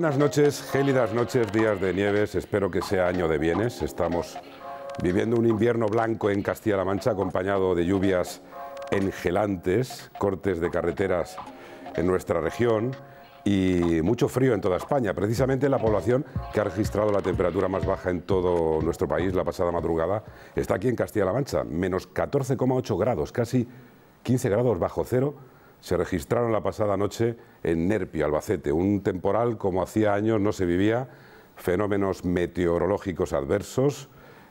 buenas noches, gélidas noches, días de nieves, espero que sea año de bienes. Estamos viviendo un invierno blanco en Castilla-La Mancha acompañado de lluvias engelantes, cortes de carreteras en nuestra región y mucho frío en toda España. Precisamente la población que ha registrado la temperatura más baja en todo nuestro país la pasada madrugada está aquí en Castilla-La Mancha, menos 14,8 grados, casi 15 grados bajo cero se registraron la pasada noche en Nerpio Albacete, un temporal como hacía años no se vivía, fenómenos meteorológicos adversos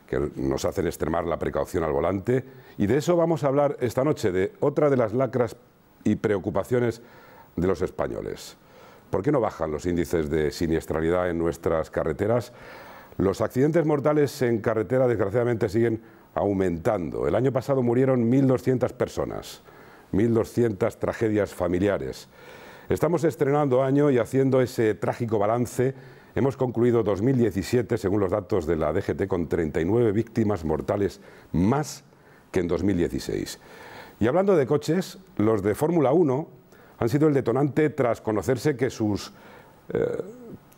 que nos hacen extremar la precaución al volante y de eso vamos a hablar esta noche, de otra de las lacras y preocupaciones de los españoles. ¿Por qué no bajan los índices de siniestralidad en nuestras carreteras? Los accidentes mortales en carretera desgraciadamente siguen aumentando. El año pasado murieron 1.200 personas. 1.200 tragedias familiares. Estamos estrenando año y haciendo ese trágico balance. Hemos concluido 2017, según los datos de la DGT, con 39 víctimas mortales más que en 2016. Y hablando de coches, los de Fórmula 1 han sido el detonante tras conocerse que sus eh,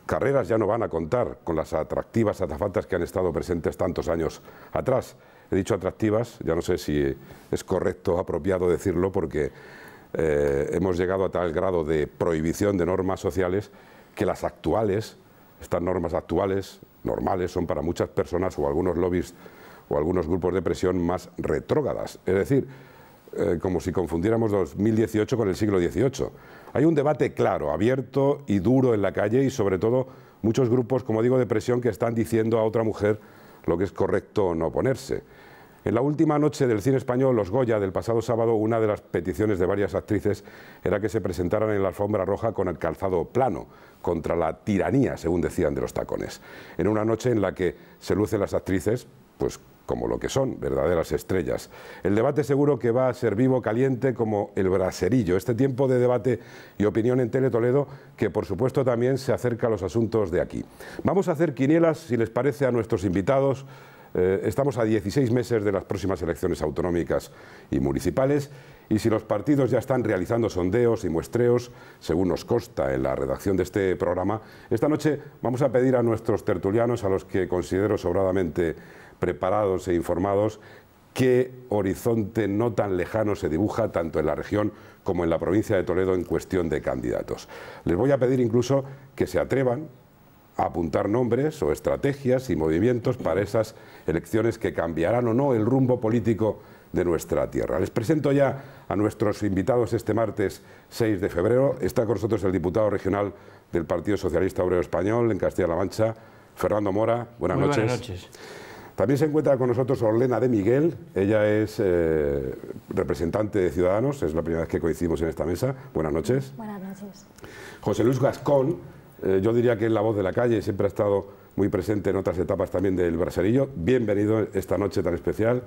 carreras ya no van a contar con las atractivas azafatas que han estado presentes tantos años atrás. He dicho atractivas, ya no sé si es correcto, o apropiado decirlo, porque eh, hemos llegado a tal grado de prohibición de normas sociales que las actuales, estas normas actuales, normales, son para muchas personas o algunos lobbies o algunos grupos de presión más retrógadas. Es decir, eh, como si confundiéramos 2018 con el siglo XVIII. Hay un debate claro, abierto y duro en la calle y sobre todo muchos grupos, como digo, de presión que están diciendo a otra mujer lo que es correcto no oponerse. En la última noche del cine español, Los Goya, del pasado sábado, una de las peticiones de varias actrices era que se presentaran en la alfombra roja con el calzado plano, contra la tiranía, según decían, de los tacones. En una noche en la que se lucen las actrices, pues como lo que son, verdaderas estrellas. El debate seguro que va a ser vivo, caliente, como el braserillo. Este tiempo de debate y opinión en Teletoledo, que por supuesto también se acerca a los asuntos de aquí. Vamos a hacer quinielas, si les parece, a nuestros invitados eh, estamos a 16 meses de las próximas elecciones autonómicas y municipales y si los partidos ya están realizando sondeos y muestreos, según nos consta en la redacción de este programa, esta noche vamos a pedir a nuestros tertulianos, a los que considero sobradamente preparados e informados, qué horizonte no tan lejano se dibuja tanto en la región como en la provincia de Toledo en cuestión de candidatos. Les voy a pedir incluso que se atrevan, apuntar nombres o estrategias y movimientos para esas elecciones que cambiarán o no el rumbo político de nuestra tierra. Les presento ya a nuestros invitados este martes 6 de febrero. Está con nosotros el diputado regional del Partido Socialista Obrero Español en Castilla-La Mancha, Fernando Mora. Buenas noches. También se encuentra con nosotros Orlena de Miguel. Ella es eh, representante de Ciudadanos. Es la primera vez que coincidimos en esta mesa. Buenas noches. Buenas noches. José Luis Gascón eh, yo diría que es la voz de la calle, siempre ha estado muy presente en otras etapas también del Braserillo. Bienvenido esta noche tan especial.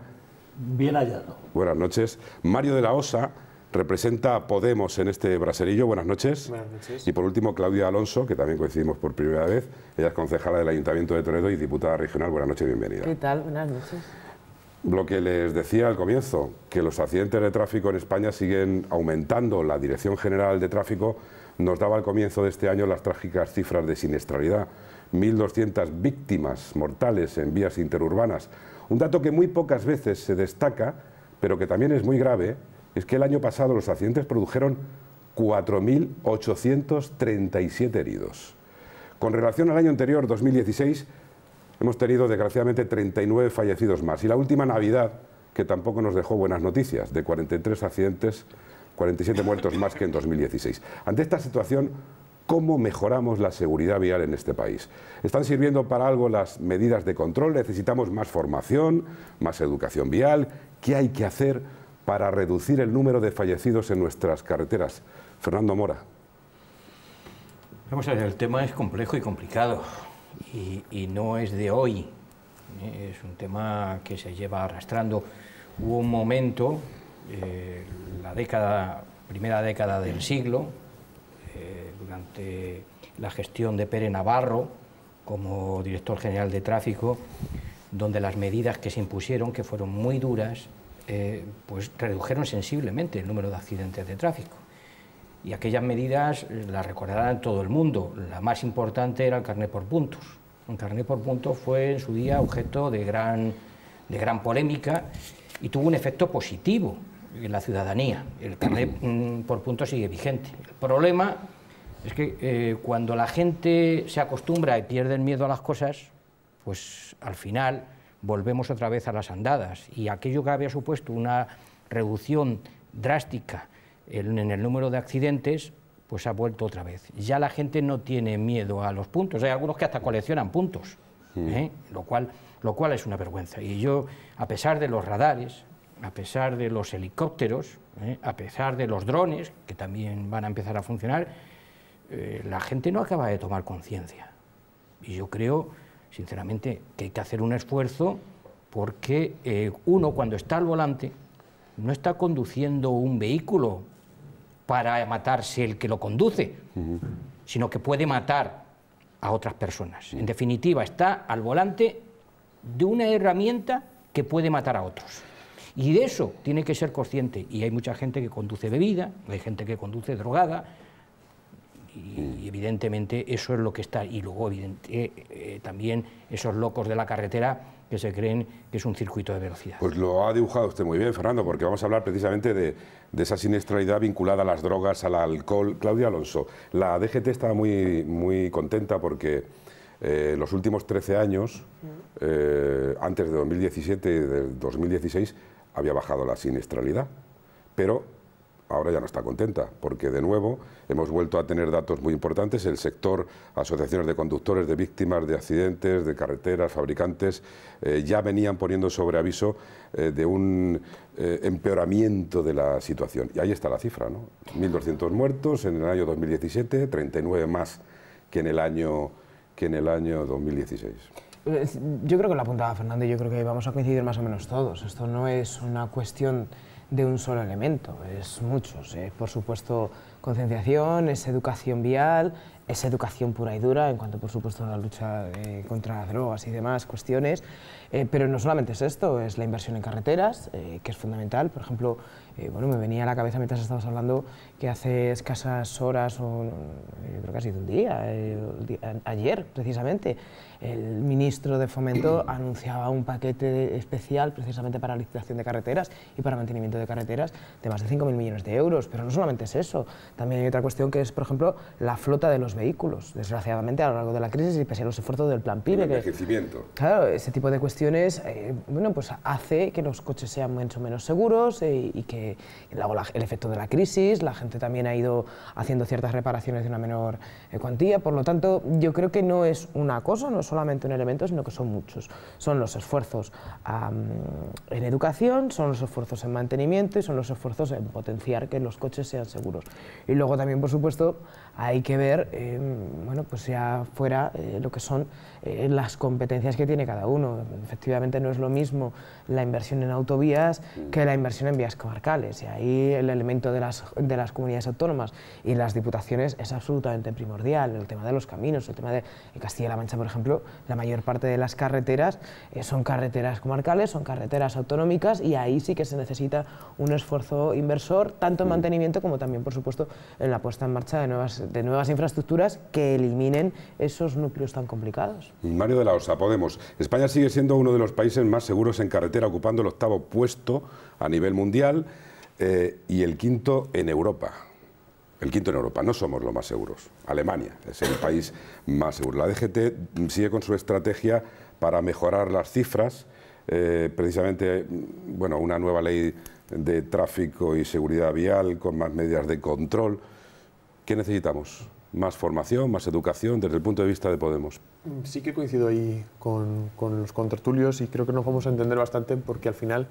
Bien hallado. Buenas noches. Mario de la Osa representa a Podemos en este Braserillo. Buenas noches. Buenas noches. Y por último, Claudia Alonso, que también coincidimos por primera vez. Ella es concejala del Ayuntamiento de Toledo y diputada regional. Buenas noches, bienvenida. ¿Qué tal? Buenas noches. Lo que les decía al comienzo, que los accidentes de tráfico en España siguen aumentando. La Dirección General de Tráfico nos daba al comienzo de este año las trágicas cifras de siniestralidad, 1.200 víctimas mortales en vías interurbanas. Un dato que muy pocas veces se destaca, pero que también es muy grave, es que el año pasado los accidentes produjeron 4.837 heridos. Con relación al año anterior, 2016, hemos tenido desgraciadamente 39 fallecidos más. Y la última Navidad, que tampoco nos dejó buenas noticias, de 43 accidentes 47 muertos más que en 2016. Ante esta situación, ¿cómo mejoramos la seguridad vial en este país? ¿Están sirviendo para algo las medidas de control? ¿Necesitamos más formación, más educación vial? ¿Qué hay que hacer para reducir el número de fallecidos en nuestras carreteras? Fernando Mora. Vamos a ver, el tema es complejo y complicado y, no es de hoy. Es un tema que se lleva arrastrando. Hubo un momento eh, la década, primera década del siglo, eh, durante la gestión de Pérez Navarro como director general de tráfico, donde las medidas que se impusieron, que fueron muy duras, eh, pues redujeron sensiblemente el número de accidentes de tráfico. Y aquellas medidas las recordarán todo el mundo. La más importante era el carnet por puntos. El carnet por puntos fue en su día objeto de gran, de gran polémica y tuvo un efecto positivo ...en la ciudadanía. El carnet mm, por puntos sigue vigente. El problema es que eh, cuando la gente se acostumbra y pierde el miedo a las cosas, pues al final volvemos otra vez a las andadas. Y aquello que había supuesto una reducción drástica en, el número de accidentes, pues ha vuelto otra vez. Ya la gente no tiene miedo a los puntos. Hay algunos que hasta coleccionan puntos, mm. ¿eh? lo, cual, lo cual es una vergüenza. Y yo, a pesar de los radares, a pesar de los helicópteros, ¿eh? a pesar de los drones, que también van a empezar a funcionar, eh, la gente no acaba de tomar conciencia. Y yo creo, sinceramente, que hay que hacer un esfuerzo porque eh, uno cuando está al volante no está conduciendo un vehículo para matarse el que lo conduce, sino que puede matar a otras personas. En definitiva, está al volante de una herramienta que puede matar a otros. Y de eso tiene que ser consciente. Y hay mucha gente que conduce bebida, hay gente que conduce drogada, y, evidentemente eso es lo que está. Y luego evidente, eh, eh, también esos locos de la carretera que se creen que es un circuito de velocidad. Pues lo ha dibujado usted muy bien, Fernando, porque vamos a hablar precisamente de, de esa siniestralidad vinculada a las drogas, al alcohol. Claudia Alonso, la DGT está muy, muy contenta porque eh, los últimos 13 años, antes de 2017 y de 2016, había bajado la siniestralidad, pero ahora ya no está contenta, porque de nuevo hemos vuelto a tener datos muy importantes. El sector, asociaciones de conductores, de víctimas de accidentes, de carreteras, fabricantes, eh, ya venían poniendo sobre aviso eh, de un eh, empeoramiento de la situación. Y ahí está la cifra, ¿no? 1.200 muertos en el año 2017, 39 más que en el año, que en el año 2016. Yo creo que lo apuntaba Fernando y yo creo que vamos a coincidir más o menos todos. Esto no es una cuestión de un solo elemento, es muchos. Es, eh, Por supuesto, concienciación, es educación vial, es educación pura y dura, en cuanto por supuesto a la lucha eh, contra las drogas y demás cuestiones, eh, pero no solamente es esto, es la inversión en carreteras, que es fundamental, por ejemplo, bueno, me venía a la cabeza mientras estabas hablando que hace escasas horas, o, yo creo que ha un día ayer precisamente, el ministro de Fomento anunciaba un paquete especial precisamente para licitación de carreteras y para mantenimiento de carreteras de más de 5.000 millones de euros. Pero no solamente es eso, también hay otra cuestión que es, por ejemplo, la flota de los vehículos. Desgraciadamente, a lo largo de la crisis y pese a los esfuerzos del Plan PIB... El envejecimiento. claro, ese tipo de cuestiones, eh, bueno, pues hace que los coches sean mucho menos seguros eh, y que luego el efecto de la crisis, la gente también ha ido haciendo ciertas reparaciones de una menor eh, cuantía. Por lo tanto, yo creo que no es una cosa, no solamente un elemento, sino que son muchos. Son los esfuerzos en educación, son los esfuerzos en mantenimiento y son los esfuerzos en potenciar que los coches sean seguros. Y luego también, por supuesto, hay que ver, em, bueno, pues ya fuera eh, lo que son eh, las competencias que tiene cada uno. Efectivamente no es lo mismo la inversión en autovías que la inversión en vías comarcales y ahí el elemento de las, de las comunidades autónomas y las diputaciones es absolutamente primordial. El tema de los caminos, el tema de Castilla-La Mancha, por ejemplo, la mayor parte de las carreteras eh, son carreteras comarcales, son carreteras autonómicas y ahí sí que se necesita un esfuerzo inversor, tanto en mantenimiento como también, por supuesto, en la puesta en marcha de nuevas de nuevas infraestructuras que eliminen esos núcleos tan complicados. Mario de la Osa, Podemos. España sigue siendo uno de los países más seguros en carretera, ocupando el octavo puesto a nivel mundial eh, y el quinto en Europa. El quinto en Europa, no somos los más seguros. Alemania es el país más seguro. La DGT sigue con su estrategia para mejorar las cifras. Eh, precisamente, bueno, una nueva ley de tráfico y seguridad vial con más medidas de control. ¿Qué necesitamos? Más formación, más educación desde el punto de vista de Podemos. Sí que coincido ahí con, los contertulios y creo que nos vamos a entender bastante porque al final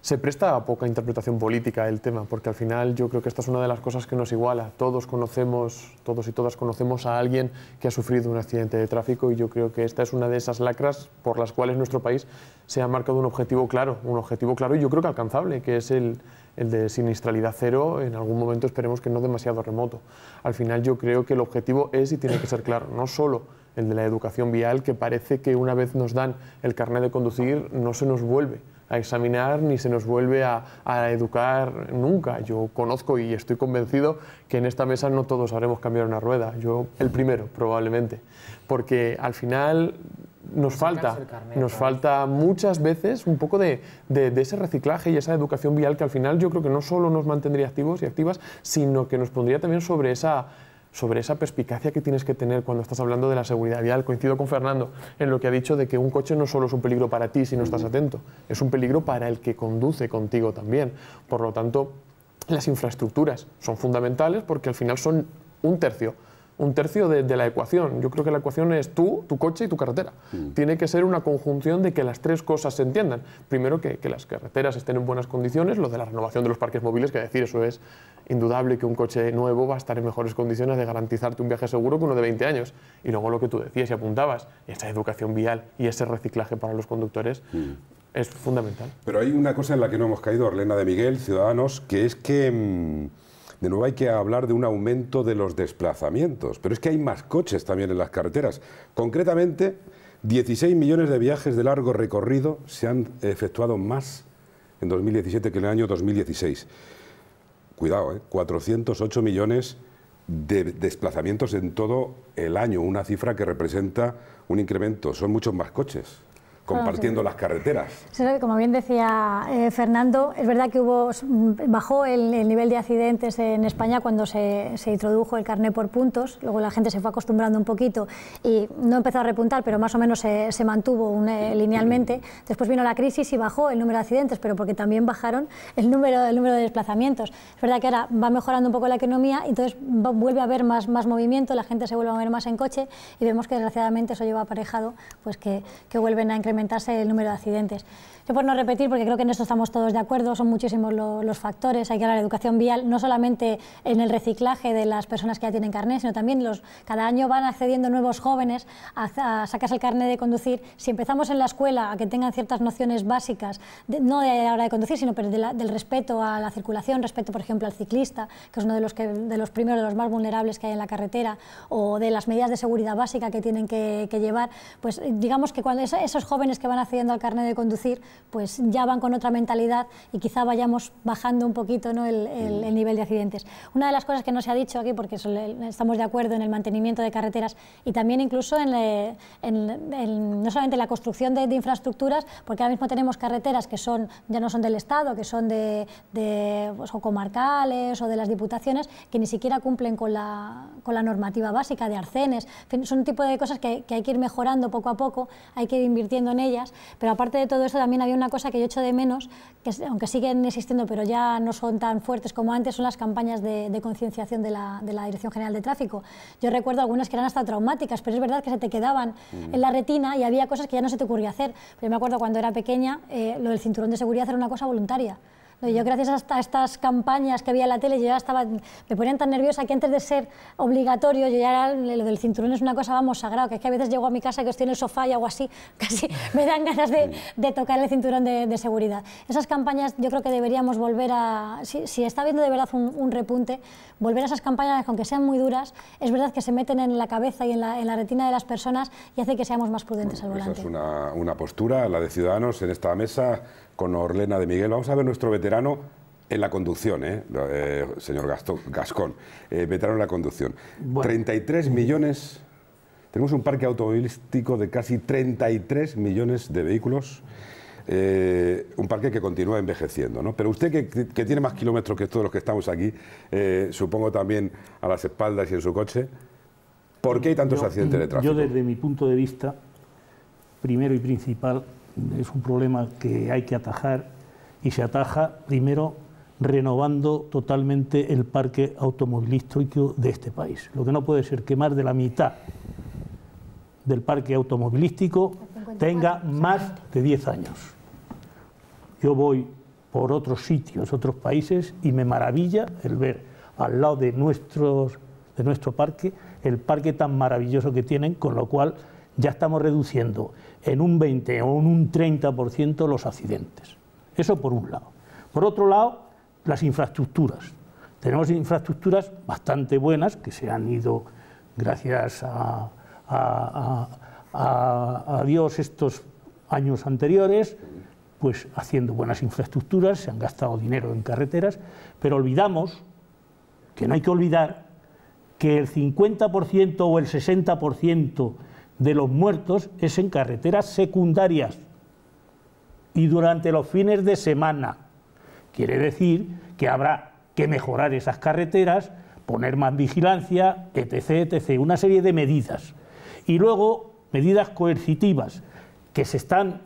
se presta a poca interpretación política el tema, porque al final yo creo que esta es una de las cosas que nos iguala. Todos conocemos, todos y todas conocemos a alguien que ha sufrido un accidente de tráfico y yo creo que esta es una de esas lacras por las cuales nuestro país se ha marcado un objetivo claro, un objetivo claro y yo creo que alcanzable, que es el, el de sinistralidad cero, en algún momento esperemos que no demasiado remoto. Al final yo creo que el objetivo es y tiene que ser claro, no solo el de la educación vial, que parece que una vez nos dan el carnet de conducir no se nos vuelve a examinar ni se nos vuelve a, educar nunca. Yo conozco y estoy convencido que en esta mesa no todos haremos cambiar una rueda, yo el primero probablemente, porque al final nos falta, nos falta muchas veces un poco de, ese reciclaje y esa educación vial que al final yo creo que no solo nos mantendría activos y activas, sino que nos pondría también sobre sobre esa perspicacia que tienes que tener cuando estás hablando de la seguridad vial. Coincido con Fernando en lo que ha dicho de que un coche no solo es un peligro para ti si no estás atento, es un peligro para el que conduce contigo también. Por lo tanto, las infraestructuras son fundamentales porque al final son un tercio un tercio de, la ecuación. Yo creo que la ecuación es tú, tu coche y tu carretera. Mm. Tiene que ser una conjunción de que las tres cosas se entiendan. Primero, que, las carreteras estén en buenas condiciones, lo de la renovación de los parques móviles, que decir, eso es indudable que un coche nuevo va a estar en mejores condiciones de garantizarte un viaje seguro que uno de 20 años. Y luego lo que tú decías y apuntabas, esa educación vial y ese reciclaje para los conductores, mm. es fundamental. Pero hay una cosa en la que no hemos caído, Orlena de Miguel, Ciudadanos, que es que mm, de nuevo hay que hablar de un aumento de los desplazamientos, pero es que hay más coches también en las carreteras. Concretamente, 16 millones de viajes de largo recorrido se han efectuado más en 2017 que en el año 2016. Cuidado, 408 ¿eh? millones de desplazamientos en todo el año, una cifra que representa un incremento. Son muchos más coches compartiendo las carreteras. Como bien decía eh, Fernando, es verdad que hubo mm, bajó el, nivel de accidentes en España cuando se, se, introdujo el carné por puntos, luego la gente se fue acostumbrando un poquito y no empezó a repuntar, pero más o menos se, se mantuvo eh, linealmente. Después vino la crisis y bajó el número de accidentes, pero porque también bajaron el número, número de desplazamientos. Es verdad que ahora va mejorando un poco la economía y entonces vuelve a haber más, más movimiento, la gente se vuelve a mover más en coche y vemos que desgraciadamente eso lleva aparejado pues que, que vuelven a incrementar el número de accidentes. Yo por no repetir, porque creo que en esto estamos todos de acuerdo, son muchísimos los factores, hay que hablar de educación vial, no solamente en el reciclaje de las personas que ya tienen carnet, sino también los, cada año van accediendo nuevos jóvenes a, sacarse el carnet de conducir. Si empezamos en la escuela a que tengan ciertas nociones básicas, no de la hora de conducir, sino pero del respeto a la circulación, respeto por ejemplo al ciclista, que es uno de los, que, de los primeros, de los más vulnerables que hay en la carretera, o de las medidas de seguridad básica que tienen que, que llevar, pues digamos que cuando esos jóvenes que van accediendo al carnet de conducir, pues ya van con otra mentalidad y quizá vayamos bajando un poquito el, nivel de accidentes. Una de las cosas que no se ha dicho aquí, porque estamos de acuerdo en el mantenimiento de carreteras y también incluso en, eh, no solamente la construcción de, infraestructuras, porque ahora mismo tenemos carreteras que son ya no son del Estado, que son de, pues, comarcales o de las diputaciones, que ni siquiera cumplen con la, normativa básica de arcenes. Son un tipo de cosas que hay que ir mejorando poco a poco, hay que ir invirtiendo en ellas, pero aparte de todo eso también había una cosa que yo echo de menos, que aunque siguen existiendo, pero ya no son tan fuertes como antes, son las campañas de, concienciación de la, Dirección General de Tráfico. Yo recuerdo algunas que eran hasta traumáticas, pero es verdad que se te quedaban en la retina y había cosas que ya no se te ocurría hacer. yo me acuerdo cuando era pequeña, eh, lo del cinturón de seguridad era una cosa voluntaria. Yo gracias a estas campañas que había en la tele, yo estaba, me ponían tan nerviosa que antes de ser obligatorio, yo ya lo del cinturón es una cosa, vamos, sagrado, que es que a veces llego a mi casa que os tiene el sofá y algo así, casi me dan ganas de, tocar el cinturón de, seguridad. Esas campañas yo creo que deberíamos volver a, si, está habiendo de verdad un, repunte, volver a esas campañas, aunque sean muy duras, es verdad que se meten en la cabeza y en la, retina de las personas y hace que seamos más prudentes al volante. Esa es una, una postura, la de Ciudadanos en esta mesa con Orlena de Miguel. Vamos a ver nuestro veterano en la conducción, ¿eh? eh señor Gastón, Gascón. Eh, veterano en la conducción. 33 millones. Tenemos un parque automovilístico de casi 33 millones de vehículos. Eh, un parque que continúa envejeciendo. ¿no? Pero usted, que, tiene más kilómetros que todos los que estamos aquí, supongo también a las espaldas y en su coche, ¿por qué hay tantos accidentes de tráfico? Yo, desde mi punto de vista, primero y principal, es un problema que hay que atajar y se ataja primero renovando totalmente el parque automovilístico de este país. Lo que no puede ser que más de la mitad del parque automovilístico tenga más de 10 años. Yo voy por otros sitios, otros países, y me maravilla el ver al lado de, nuestros, de nuestro parque el parque tan maravilloso que tienen, con lo cual ya estamos reduciendo en un 20 o en un 30% los accidentes. Eso por un lado. Por otro lado, las infraestructuras. Tenemos infraestructuras bastante buenas que se han ido, gracias a, Dios, estos años anteriores, pues haciendo buenas infraestructuras, se han gastado dinero en carreteras, pero olvidamos, que no hay que olvidar, que el 50% o el 60% de los muertos es en carreteras secundarias y durante los fines de semana. Quiere decir que habrá que mejorar esas carreteras, poner más vigilancia, etc., etc., una serie de medidas. Y luego medidas coercitivas que se están,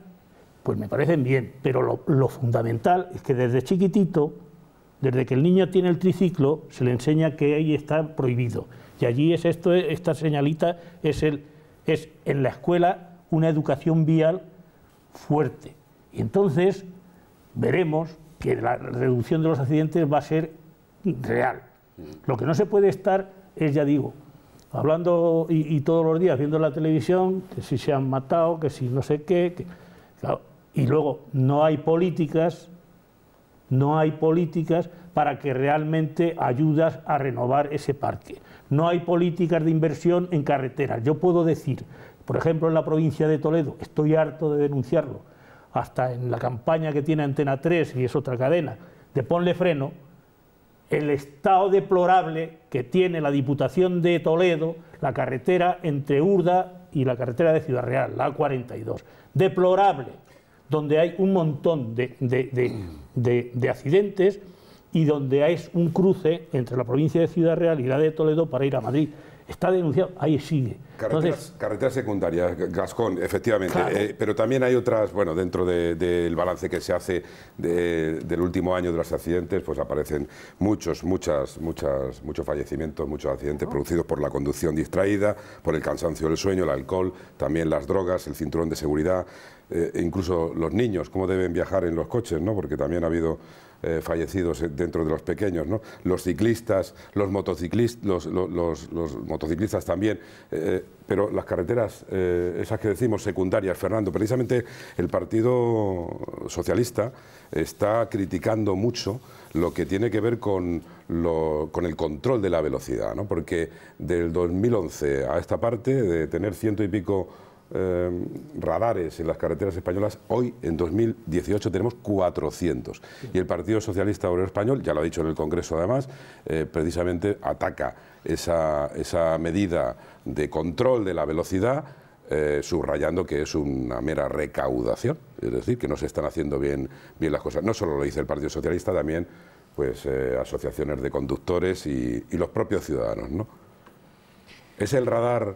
pues me parecen bien, pero lo, fundamental es que desde chiquitito, desde que el niño tiene el triciclo, se le enseña que ahí está prohibido. Y allí es esto, esta señalita es el es en la escuela una educación vial fuerte. Y entonces veremos que la reducción de los accidentes va a ser real. Mm. Lo que no se puede estar es, ya digo, hablando y, todos los días viendo la televisión, que si se han matado, que si no sé qué. y luego no hay políticas, no hay políticas para que realmente ayudas a renovar ese parque no hay políticas de inversión en carreteras. Yo puedo decir, por ejemplo, en la provincia de Toledo, estoy harto de denunciarlo, hasta en la campaña que tiene Antena 3 y es otra cadena, de ponle freno, el estado deplorable que tiene la Diputación de Toledo, la carretera entre Urda y la carretera de Ciudad Real, la A42. Deplorable, donde hay un montón de, de accidentes y donde es un cruce entre la provincia de Ciudad Real y la de Toledo para ir a Madrid. Está denunciado, ahí sigue. Carreteras, secundarias, Gascón, efectivamente. Eh, pero también hay otras, bueno, dentro del balance que se hace del último año de los accidentes, pues aparecen muchos, muchas, muchas, muchos fallecimientos, muchos accidentes producidos por la conducción distraída, por el cansancio del sueño, el alcohol, también las drogas, el cinturón de seguridad, eh, e incluso los niños, cómo deben viajar en los coches, ¿no? Porque también ha habido eh, fallecidos dentro de los pequeños. Los ciclistas, los, los, motociclistas también, eh, eh, pero las carreteras, esas que decimos secundarias, Fernando, precisamente el Partido Socialista está criticando mucho lo que tiene que ver con, con el control de la velocidad, ¿no? porque del 2011 a esta parte, de tener ciento y pico eh, radares en las carreteras españolas, hoy en 2018 tenemos 400. Y el Partido Socialista Obrero Español, ya lo ha dicho en el Congreso además, eh, precisamente ataca esa, medida de control de la velocidad. Eh, subrayando que es una mera recaudación, es decir, que no se están haciendo bien, bien las cosas. No solo lo dice el Partido Socialista, también pues asociaciones de conductores y, y, los propios ciudadanos. ¿no? ¿Es el radar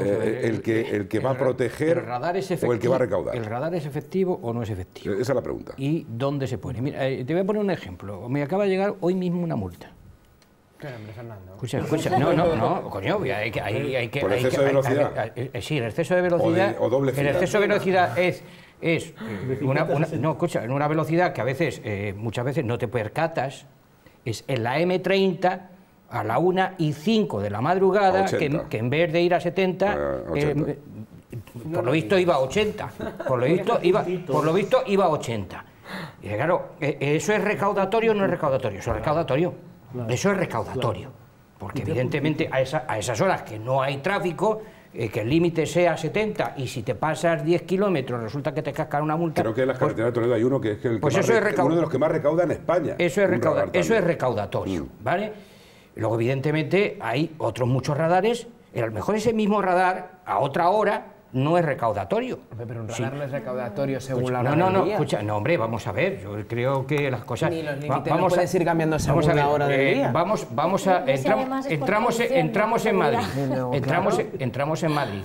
eh, el, que, el que va a proteger el o el que va a recaudar. ¿El radar es efectivo o no es efectivo? Esa es la pregunta. ¿Y dónde se pone? Eh, te voy a poner un ejemplo. Me acaba de llegar hoy mismo una multa. Escucha, escucha, no, no, no, coño, hay que... ¿Por exceso de velocidad? Eh, sí, el exceso de velocidad... O, El exceso de velocidad es es una, no, escucha, en una velocidad que a veces, muchas veces no te percatas, es en la M30 a la una y 5 de la madrugada, que, en vez de ir a 70, ah, eh, eh, por lo visto iba a 80. Por lo visto iba, por lo visto iba a 80. Y claro, e, ¿eso es recaudatorio o no es recaudatorio? Eso es recaudatorio. Eso es recaudatorio. Porque evidentemente a, a esas horas que no hay tráfico, eh, que el límite sea 70 y si te pasas 10 kilómetros resulta que te cascan una multa. Creo que en las pues carreteras de Toledo hay uno que es, el pues uno de los que más recauda en España. Eso es, eso es recaudatorio, mm. ¿vale? Luego, evidentemente, hay otros muchos radares. A lo mejor ese mismo radar, a otra hora, no es recaudatorio. Pero un radar no es recaudatorio según pues, la hora No, no, no, escucha, no, hombre, vamos a ver, yo creo que las cosas... Ni los vamos a, cambiando según la hora de eh, Vamos, vamos a... Entramos, entramos, en Madrid, entramos, en Madrid.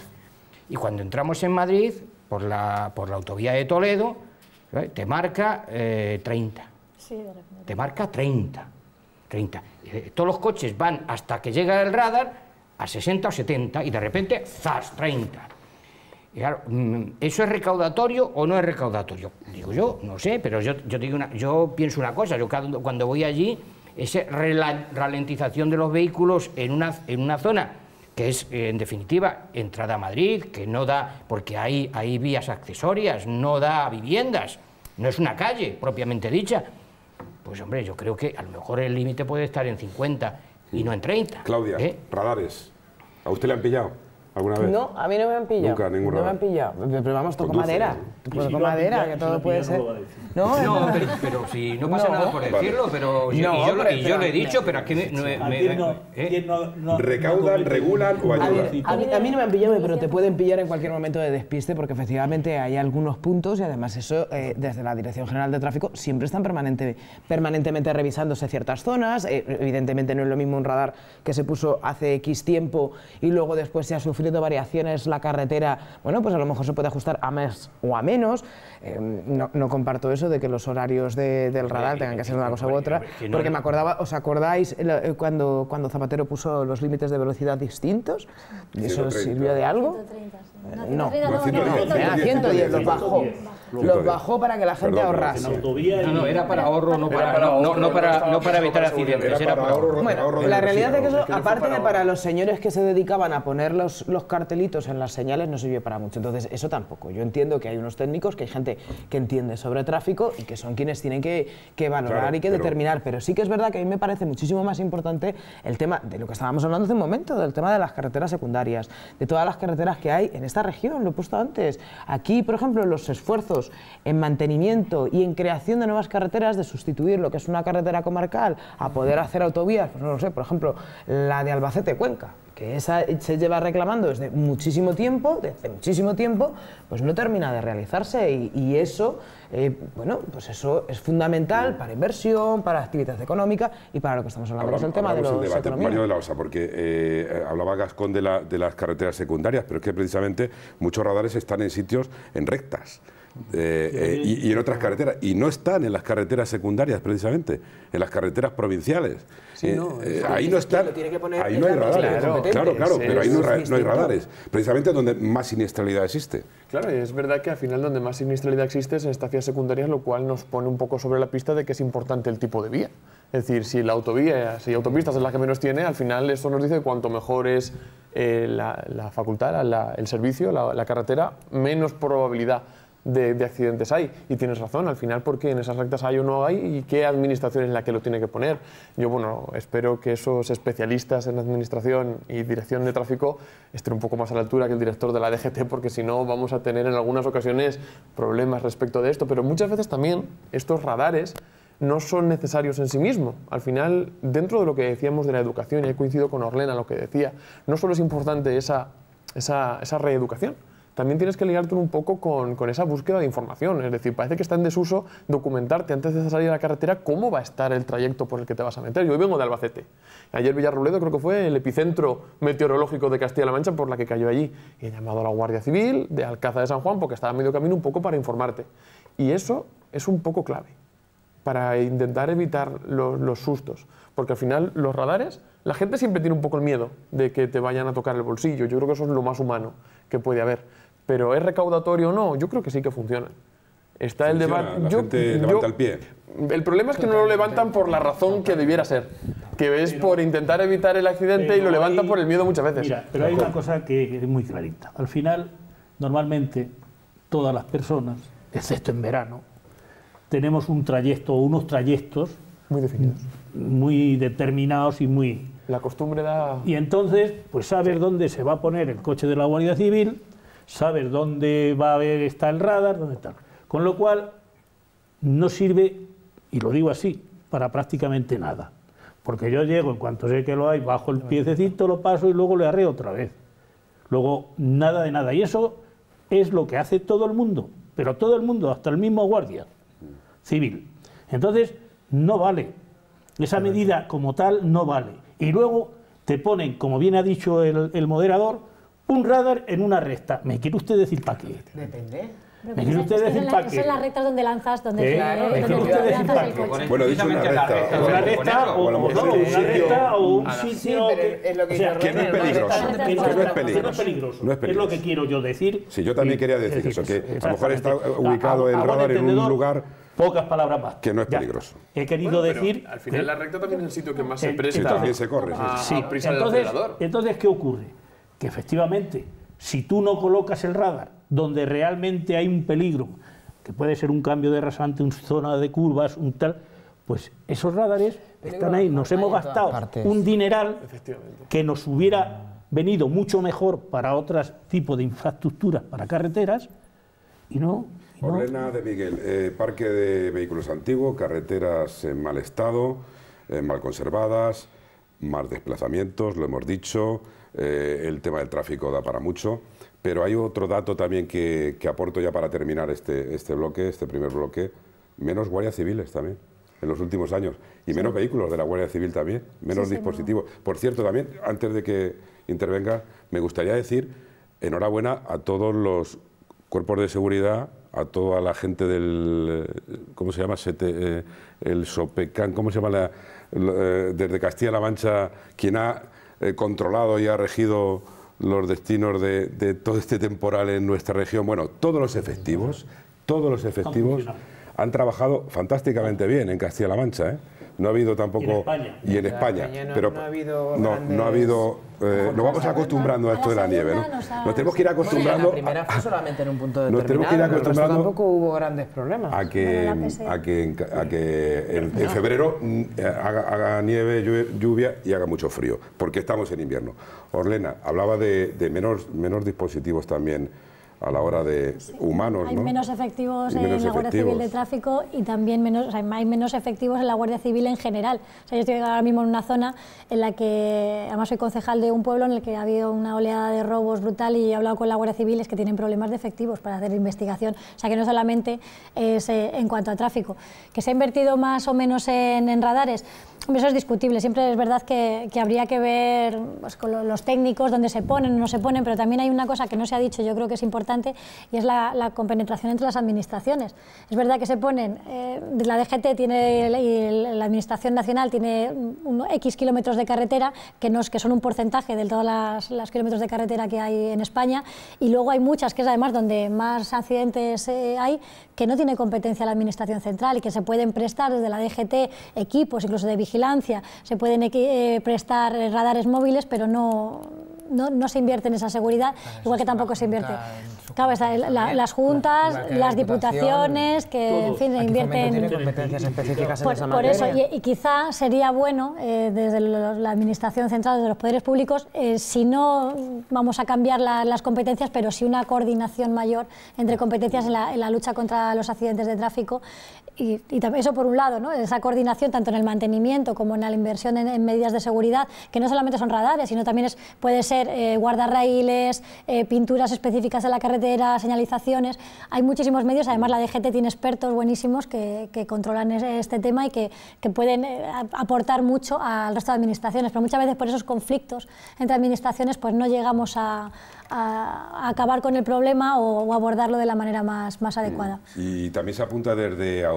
Y cuando entramos en Madrid, por la, por la autovía de Toledo, ¿eh? te marca 30. Eh, sí, de te marca 30. 30. todos los coches van hasta que llega el radar a 60 o 70 y de repente, ¡zas! 30. Mm, ¿eso es recaudatorio o no es recaudatorio? Digo yo, no sé, pero yo, digo una, yo pienso una cosa, yo cuando, voy allí, esa ralentización de los vehículos en una, en una zona que es, eh, en definitiva, entrada a Madrid, que no da, porque hay, hay vías accesorias, no da viviendas, no es una calle propiamente dicha, pues hombre, yo creo que a lo mejor el límite puede estar en 50 y no en 30. Claudia, ¿eh? radares. ¿A usted le han pillado? ¿Alguna vez? No, a mí no me han pillado. Nunca, ningún radar. No me han pillado. Pero vamos, toco madera. ¿no? madera, que todo puede ser. ¿no? pero, si no pasa nada por decirlo, pero yo, lo he dicho, pero aquí ¿eh? no, Recaudan, regulan o ayudan. A mí, no me han pillado, pero te pueden pillar en cualquier momento de despiste porque efectivamente hay algunos puntos y además eso eh, desde la Dirección General de Tráfico siempre están permanentemente revisándose ciertas zonas. Eh, evidentemente no es lo mismo un radar que se puso hace X tiempo y luego después se ha sufrido variaciones la carretera, bueno, pues a lo mejor se puede ajustar a más o a menos. Em, no, comparto eso de que los horarios del radar tengan que ser una cosa u otra, porque me acordaba, ¿os acordáis eh, cuando, cuando Zapatero puso los límites de velocidad distintos? ¿Eso sirvió de algo? No, no, 110, los bajó. Los bajó para que la gente Perdón, ahorrase. No, no, era para ahorro, no para, no, no, para, no para evitar accidentes. Era para ahorro, bueno, la realidad es que eso, aparte de para los señores que se dedicaban a poner los, los cartelitos en las señales, no sirvió para mucho. Entonces, eso tampoco. Yo entiendo que hay unos técnicos, que hay gente que entiende sobre tráfico y que son quienes tienen que, que valorar y que determinar. Pero sí que es verdad que a mí me parece muchísimo más importante el tema de lo que estábamos hablando hace un momento, del tema de las carreteras secundarias, de todas las carreteras que hay en esta región, lo he puesto antes. Aquí, por ejemplo, los esfuerzos en mantenimiento y en creación de nuevas carreteras, de sustituir lo que es una carretera comarcal a poder hacer autovías, pues no lo sé, por ejemplo, la de Albacete-Cuenca, que esa se lleva reclamando desde muchísimo tiempo, desde muchísimo tiempo, pues no termina de realizarse y eso eh, bueno, pues eso es fundamental para inversión, para actividad económica y para lo que estamos hablando, que es el tema de los debate, de la OSA, porque eh, hablaba Gascón de, de las carreteras secundarias, pero es que precisamente muchos radares están en sitios en rectas. Eh, eh, y, en otras carreteras. Y no están en las carreteras secundarias, precisamente, en las carreteras provinciales. Eh, ahí no están. Ahí no hay radares. Claro, claro, pero ahí no, hay radares. Precisamente donde más siniestralidad existe. Claro, y es verdad que al final donde más siniestralidad existe es en vías secundarias, lo cual nos pone un poco sobre la pista de que es importante el tipo de vía. Es decir, si la autovía, si autopistas es la que menos tiene, al final eso nos dice cuanto mejor es la, facultad, el servicio, la carretera, menos probabilidad de, accidentes hay. Y tienes razón, al final, porque en esas rectas hay o no hay y qué administración es la que lo tiene que poner. Yo, bueno, espero que esos especialistas en administración y dirección de tráfico estén un poco más a la altura que el director de la DGT, porque si no vamos a tener en algunas ocasiones problemas respecto de esto. Pero muchas veces también estos radares no son necesarios en sí mismo. Al final, dentro de lo que decíamos de la educación, y coincido con Orlena lo que decía, no solo es importante esa reeducación, también tienes que ligarte un poco con, con, esa búsqueda de información. Es decir, parece que está en desuso documentarte antes de salir a la carretera cómo va a estar el trayecto por el que te vas a meter. Yo hoy vengo de Albacete. Ayer Villarroledo creo que fue el epicentro meteorológico de Castilla-La Mancha por la que cayó allí. Y he llamado a la Guardia Civil de Alcázar de San Juan porque estaba a medio camino un poco para informarte. Y eso es un poco clave para intentar evitar los, los, sustos. Porque al final los radares, la gente siempre tiene un poco el miedo de que te vayan a tocar el bolsillo. Yo creo que eso es lo más humano que puede haber. Pero ¿es recaudatorio o no? Yo creo que sí que funciona. Está el debate. el pie. El problema es que no lo levantan por la razón que debiera ser, que es por intentar evitar el accidente y lo levantan por el miedo muchas veces. pero hay una cosa que, es muy clarita. Al final, normalmente, todas las personas, excepto en verano, tenemos un trayecto o unos trayectos muy definidos, muy determinados y muy la costumbre da y entonces pues saber dónde se va a poner el coche de la Guardia Civil ...sabes dónde va a haber, está el radar, dónde está. Con lo cual, no sirve, y lo digo así, para prácticamente nada. Porque yo llego, en cuanto sé que lo hay, bajo el piececito, lo paso y luego le arreo otra vez. Luego, nada de nada. Y eso es lo que hace todo el mundo, pero todo el mundo, hasta el mismo guardia civil. Entonces, no vale. Esa medida como tal no vale. Y luego te ponen, como bien ha dicho el moderador, un radar en una recta. ¿Me quiere usted decir para qué? Depende. Me quiere usted decir para qué. Son las rectas donde lanzas, donde, ¿Eh? claro, usted decir para qué. bueno, dice una recta. Una recta o, un sitio. que, no es peligroso. Que no es peligroso. No es, es lo que quiero yo decir. Sí, yo también quería decir eso, que a lo mejor está ubicado el radar en un lugar pocas palabras más. Que no es peligroso. He querido bueno, decir. Al final, la recta también es el sitio que más se presta. Sí, también se corre. A, ah, sí. A prisa entonces, del entonces, ¿qué ocurre? que efectivamente, si tú no colocas el radar donde realmente hay un peligro, que puede ser un cambio de rasante, una zona de curvas, un tal, pues esos radares están ahí. Nos hemos gastado un dineral que nos hubiera venido mucho mejor para otros tipos de infraestructuras, para carreteras, y no... de Miguel, eh, parque de vehículos antiguos, carreteras en mal estado, eh, mal conservadas, más desplazamientos, lo hemos dicho, eh, el tema del tráfico da para mucho. Pero hay otro dato también que, aporto ya para terminar este, este bloque, este primer bloque, menos guardias civiles también en los últimos años. Y menos vehículos de la Guardia Civil también, menos dispositivos. Por cierto, también, antes de que intervenga, me gustaría decir enhorabuena a todos los cuerpos de seguridad, a toda la gente del. ¿Cómo se llama? Eh, el SOPECAN, ¿cómo se llama? Eh, desde Castilla-La Mancha, quien ha eh, controlado y ha regido los destinos de, de, todo este temporal en nuestra región. Bueno, todos los efectivos, todos los efectivos han trabajado fantásticamente bien en Castilla-La Mancha. ¿eh? No ha habido tampoco... Y en España. no, pero, no ha habido... No, ha habido... Eh, nos vamos acostumbrando a esto de la nieve, ¿no? Nos tenemos que ir acostumbrando... la primera fue solamente en un punto tenemos que ir acostumbrando... Tampoco hubo grandes problemas. A que, que, en, febrero mm, eh, haga, nieve, lluvia y haga mucho frío, porque estamos en invierno. Orlena, hablaba de, de menos, menos dispositivos también a la hora de humanos. Hay menos efectivos en la Guardia Civil de Tráfico y también menos, hay menos efectivos en la Guardia Civil en general. O sea, yo estoy ahora mismo en una zona en la que, además soy concejal de un pueblo en el que ha habido una oleada de robos brutal y he hablado con la Guardia Civil es que tienen problemas de efectivos para hacer investigación. O sea, que no solamente es eh, en cuanto a tráfico. ¿Que se ha invertido más o menos en, en radares? Eso es discutible. Siempre es verdad que, habría que ver pues, con los técnicos dónde se ponen o no se ponen, pero también hay una cosa que no se ha dicho, yo creo que es importante, y es la, compenetración entre las administraciones. Es verdad que se ponen, eh, la DGT tiene y la Administración Nacional tiene X kilómetros de carretera, que, no es, que son un porcentaje de todos los kilómetros de carretera que hay en España, y luego hay muchas, que es además donde más accidentes eh, hay, que no tiene competencia la Administración Central y que se pueden prestar desde la DGT equipos, incluso de vigilancia vigilancia, se pueden eh, prestar eh, radares móviles, pero no, no, se invierte en esa seguridad, ah, igual que tampoco se invierte. Claro, las juntas, las diputaciones, que en fin, invierten. por, eso, y, quizá sería bueno, eh, desde la Administración Central, de los poderes públicos, si no vamos a cambiar las competencias, pero sí una coordinación mayor entre competencias en la, en la lucha contra los accidentes de tráfico y, eso por un lado, ¿no? esa coordinación tanto en el mantenimiento como en la inversión en, medidas de seguridad, que no solamente son radares, sino también es, puede ser eh, guardarraíles, eh, pinturas específicas en la carretera, señalizaciones. Hay muchísimos medios, además la DGT tiene expertos buenísimos que, controlan este tema y que, pueden eh, aportar mucho al resto de administraciones, pero muchas veces por esos conflictos entre administraciones pues no llegamos a, a, acabar con el problema o, abordarlo de la manera más, más adecuada. Y también se apunta desde eh,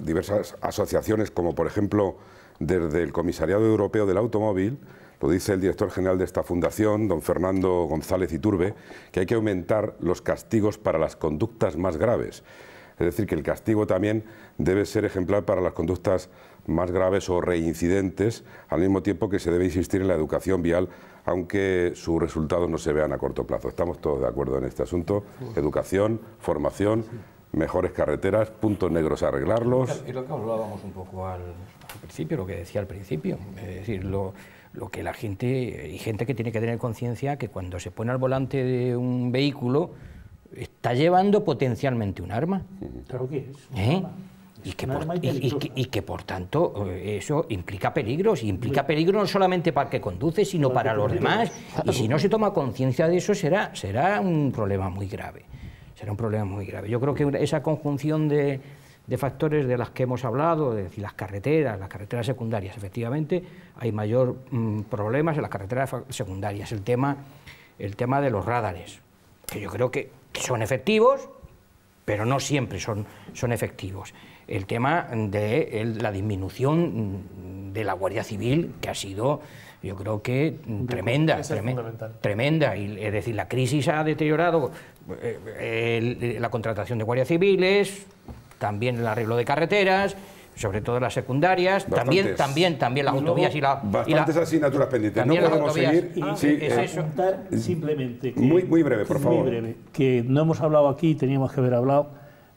diversas asociaciones, como por ejemplo desde el Comisariado Europeo del Automóvil, lo dice el director general de esta fundación, don Fernando González Iturbe, que hay que aumentar los castigos para las conductas más graves. Es decir, que el castigo también debe ser ejemplar para las conductas más graves o reincidentes, al mismo tiempo que se debe insistir en la educación vial aunque sus resultados no se vean a corto plazo. Estamos todos de acuerdo en este asunto. Educación, formación, mejores carreteras, puntos negros arreglarlos. Y lo que hablábamos un poco al, principio, lo que decía al principio. Es decir, lo, que la gente, y gente que tiene que tener conciencia que cuando se pone al volante de un vehículo, está llevando potencialmente un arma. Claro que es. Y que, por, tanto eh, eso implica peligros, y implica peligro no solamente para el que conduce, sino para, los demás. Y si no se toma conciencia de eso, será, será un problema muy grave. Será un problema muy grave. Yo creo que esa conjunción de, factores de las que hemos hablado, de decir, las carreteras, las carreteras secundarias, efectivamente, hay mayor mm, problemas en las carreteras secundarias. El tema, el tema de los radares, que yo creo que, son efectivos, pero no siempre son, son efectivos el tema de la disminución de la Guardia Civil, que ha sido, yo creo que, mm, tremenda. Tremenda, tremenda. es decir, la crisis ha deteriorado eh, la contratación de guardias civiles, también el arreglo de carreteras sobre todo las secundarias, también, también, también las autovías y, la, bastantes asignaturas pendientes. No podemos seguir. Ah, sí, es eh, simplemente muy breve, por favor. Muy breve, que no hemos hablado aquí, teníamos que haber hablado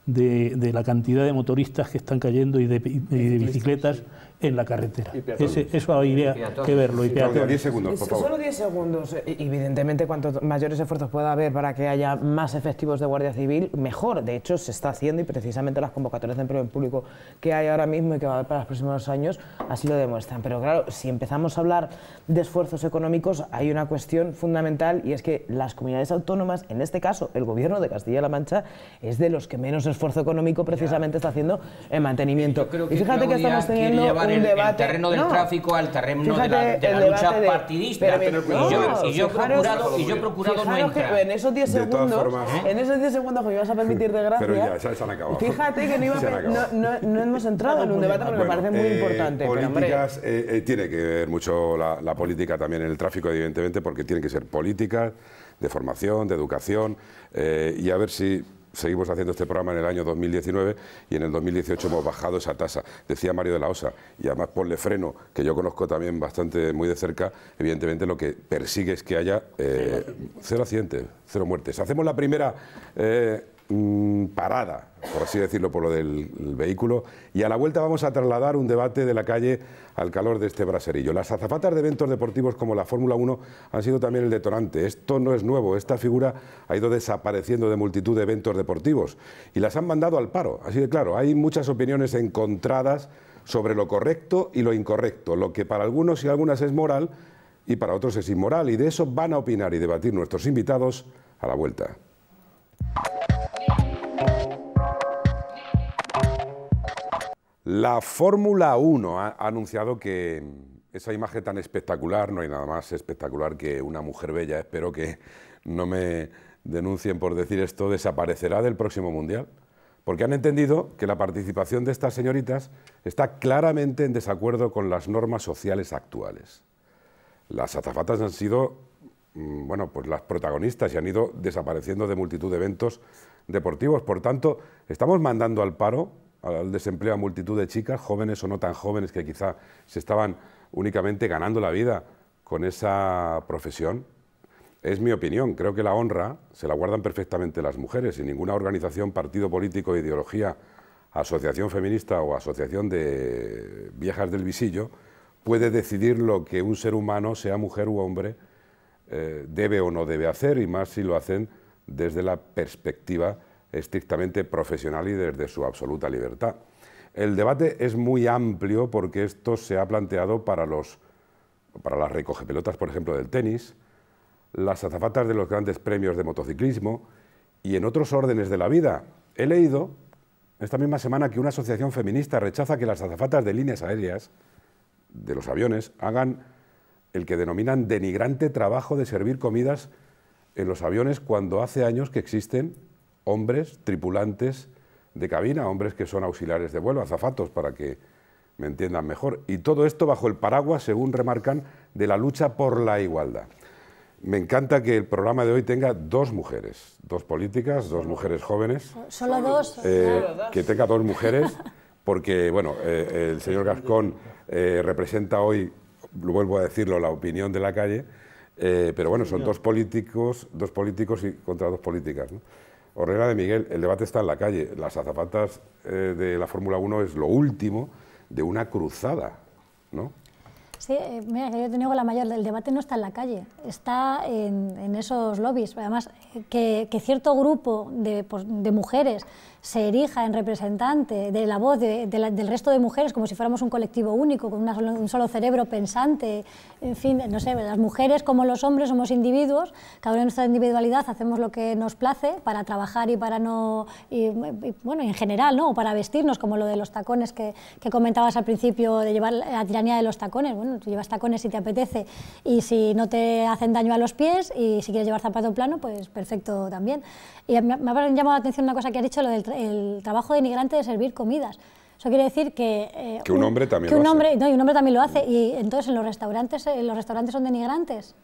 de, la cantidad de motoristas que están cayendo y de bicicletas en la carretera. eso habría que verlo. Y 10 segundos, por favor. Solo 10 segundos. Eh, evidentemente, cuantos mayores esfuerzos pueda haber para que haya más efectivos de Guardia Civil, mejor. De hecho, se está haciendo y precisamente las convocatorias de empleo en público que hay ahora mismo y que va a haber para los próximos años así lo demuestran. Pero claro, si empezamos a hablar de esfuerzos económicos, hay una cuestión fundamental y es que las comunidades autónomas, en este caso el gobierno de Castilla-La Mancha, es de los que menos esfuerzo económico precisamente está haciendo en mantenimiento. Y fíjate que estamos teniendo el, debate, el, terreno del tráfico al terreno de la, lucha partidista. y yo, he procurado, y yo procurado no En esos 10 segundos, ¿eh? en esos 10 segundos que me ibas a permitir de gracia. Pero ya, se han acabado. Fíjate que no, iba no, no, hemos entrado en un debate que me parece muy eh, importante. Eh, tiene que ver mucho la, política también en el tráfico, evidentemente, porque tiene que ser política, de formación, de educación, y a ver si seguimos haciendo este programa en el año 2019 y en el 2018 hemos bajado esa tasa. Decía Mario de la Osa, y además ponle freno, que yo conozco también bastante muy de cerca, evidentemente lo que persigue es que haya eh, cero accidentes, cero muertes. Hacemos la primera... Eh, Mm, parada, por así decirlo, por lo del vehículo, y a la vuelta vamos a trasladar un debate de la calle al calor de este braserillo. Las azafatas de eventos deportivos como la Fórmula 1 han sido también el detonante. Esto no es nuevo, esta figura ha ido desapareciendo de multitud de eventos deportivos y las han mandado al paro. Así que, claro, hay muchas opiniones encontradas sobre lo correcto y lo incorrecto, lo que para algunos y algunas es moral y para otros es inmoral, y de eso van a opinar y debatir nuestros invitados a la vuelta. La Fórmula 1 ha, anunciado que esa imagen tan espectacular, no hay nada más espectacular que una mujer bella, espero que no me denuncien por decir esto, desaparecerá del próximo Mundial porque han entendido que la participación de estas señoritas está claramente en desacuerdo con las normas sociales actuales. Las azafatas han sido, mm, bueno, pues las protagonistas y han ido desapareciendo de multitud de eventos deportivos. Por tanto, estamos mandando al paro al desempleo a multitud de chicas, jóvenes o no tan jóvenes, que quizá se estaban únicamente ganando la vida con esa profesión. Es mi opinión, creo que la honra se la guardan perfectamente las mujeres y ninguna organización, partido político, ideología, asociación feminista o asociación de viejas del visillo puede decidir lo que un ser humano, sea mujer u hombre, eh, debe o no debe hacer y más si lo hacen desde la perspectiva estrictamente profesional y desde su absoluta libertad. El debate es muy amplio porque esto se ha planteado para, los, para las recogepelotas, por ejemplo, del tenis, las azafatas de los grandes premios de motociclismo y en otros órdenes de la vida. He leído esta misma semana que una asociación feminista rechaza que las azafatas de líneas aéreas de los aviones hagan el que denominan denigrante trabajo de servir comidas en los aviones cuando hace años que existen hombres tripulantes de cabina, hombres que son auxiliares de vuelo, azafatos, para que me entiendan mejor. Y todo esto bajo el paraguas, según remarcan, de la lucha por la igualdad. Me encanta que el programa de hoy tenga dos mujeres, dos políticas, dos mujeres jóvenes. Solo eh, dos. que tenga dos mujeres, porque bueno, eh, el señor Gascón eh, representa hoy, vuelvo a decirlo, la opinión de la calle, pero bueno, son dos políticos, dos políticos y contra dos políticas. ¿no? Orrera de Miguel, el debate está en la calle. Las azafatas eh, de la Fórmula 1 es lo último de una cruzada, ¿no? Sí, eh, mira, yo he tenido la mayor, el debate no está en la calle, está en, esos lobbies. Además, eh, que, cierto grupo de pues, mujeres se erija en representante de la voz del resto de mujeres, como si fuéramos un colectivo único, con un solo cerebro pensante, en fin, no sé, las mujeres como los hombres somos individuos, cada uno en nuestra individualidad hacemos lo que nos place para trabajar y para no, y, y, bueno, en general, ¿no? para vestirnos, como lo de los tacones que, que comentabas al principio, de llevar la tiranía de los tacones, bueno, tú llevas tacones si te apetece y si no te hacen daño a los pies y si quieres llevar zapato plano, pues perfecto también. Y me ha llamado la atención una cosa que ha dicho, lo del el trabajo denigrante de servir comidas. Eso quiere decir que... Eh, que un hombre también lo hace. y un hombre también lo hace. Y entonces en los restaurantes, los restaurantes son denigrantes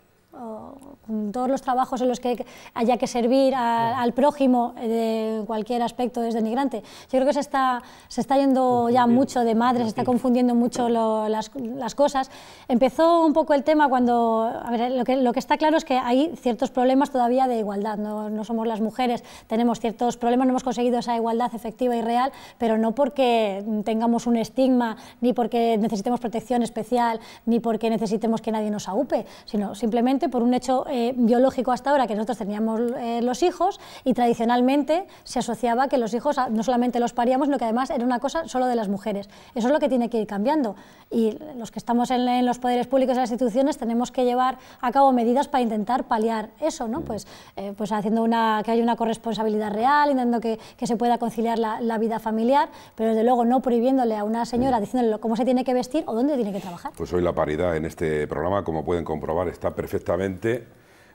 todos los trabajos en los que haya que servir al prójimo eh, de cualquier aspecto es denigrante. Yo creo que se está, se está yendo ya mucho de madre, se está confundiendo mucho las, cosas. Empezó un poco el tema cuando, lo que, está claro es que hay ciertos problemas todavía de igualdad, no, no somos las mujeres, tenemos ciertos problemas, no hemos conseguido esa igualdad efectiva y real, pero no porque tengamos un estigma, ni porque necesitemos protección especial, ni porque necesitemos que nadie nos aupe, sino simplemente por un hecho eh, biológico hasta ahora, que nosotros teníamos eh, los hijos y tradicionalmente se asociaba que los hijos no solamente los paríamos, sino que además era una cosa solo de las mujeres. Eso es lo que tiene que ir cambiando y los que estamos en, los poderes públicos y las instituciones tenemos que llevar a cabo medidas para intentar paliar eso, ¿no? Pues, eh, pues haciendo una, que haya una corresponsabilidad real, intentando que, que se pueda conciliar la, la, vida familiar, pero desde luego no prohibiéndole a una señora, diciéndole cómo se tiene que vestir o dónde tiene que trabajar. Pues hoy la paridad en este programa, como pueden comprobar, está perfecta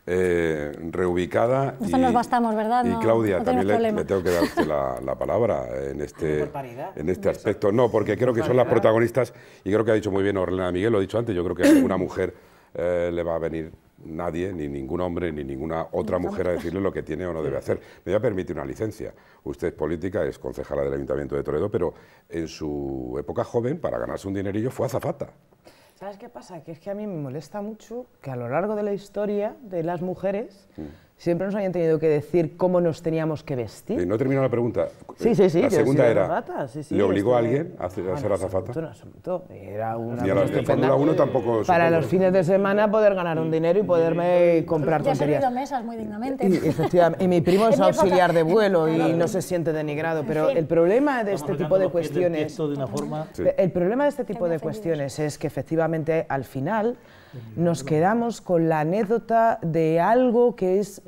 eh, reubicada. y, nos bastamos, ¿verdad? Y Claudia, también le, tengo que dar la, palabra en este, en este aspecto. No, porque creo que son las protagonistas y creo que ha dicho muy bien Orlena Miguel, lo he dicho antes, yo creo que a ninguna mujer eh, le va a venir nadie, ni ningún hombre, ni ninguna otra mujer a decirle lo que tiene o no debe hacer. Me voy a permitir una licencia. Usted es política, es concejala del Ayuntamiento de Toledo, pero en su época joven, para ganarse un dinerillo, fue azafata. ¿Sabes qué pasa? Que es que a mí me molesta mucho que a lo largo de la historia de las mujeres... Mm siempre nos habían tenido que decir cómo nos teníamos que vestir. Eh, no terminó la pregunta. Sí, sí, sí. La segunda era, ¿le obligó a este, alguien a, hacer, ah, a ser no, azafata? No, Era una y a la, Fórmula 1 tampoco... Para los fines de semana poder ganar un dinero y poderme comprar tonterías. Ya he mesas muy dignamente. Y, efectivamente, y mi primo es auxiliar de vuelo y no se siente denigrado, pero el problema de este tipo de cuestiones... De una forma... El problema de este tipo de cuestiones es que efectivamente al final nos quedamos con la anécdota de algo que es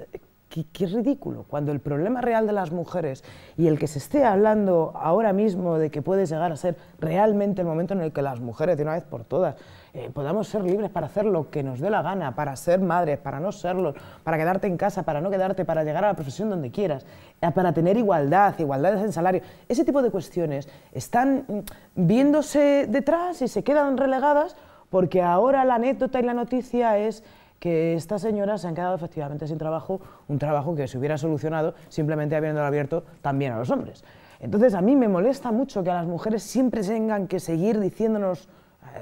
que ridículo, cuando el problema real de las mujeres y el que se esté hablando ahora mismo de que puede llegar a ser realmente el momento en el que las mujeres, de una vez por todas, eh, podamos ser libres para hacer lo que nos dé la gana, para ser madres, para no serlo, para quedarte en casa, para no quedarte, para llegar a la profesión donde quieras, eh, para tener igualdad, igualdades en salario, ese tipo de cuestiones están mm, viéndose detrás y se quedan relegadas porque ahora la anécdota y la noticia es que estas señoras se han quedado efectivamente sin trabajo, un trabajo que se hubiera solucionado simplemente habiéndolo abierto también a los hombres. Entonces a mí me molesta mucho que a las mujeres siempre tengan que seguir diciéndonos,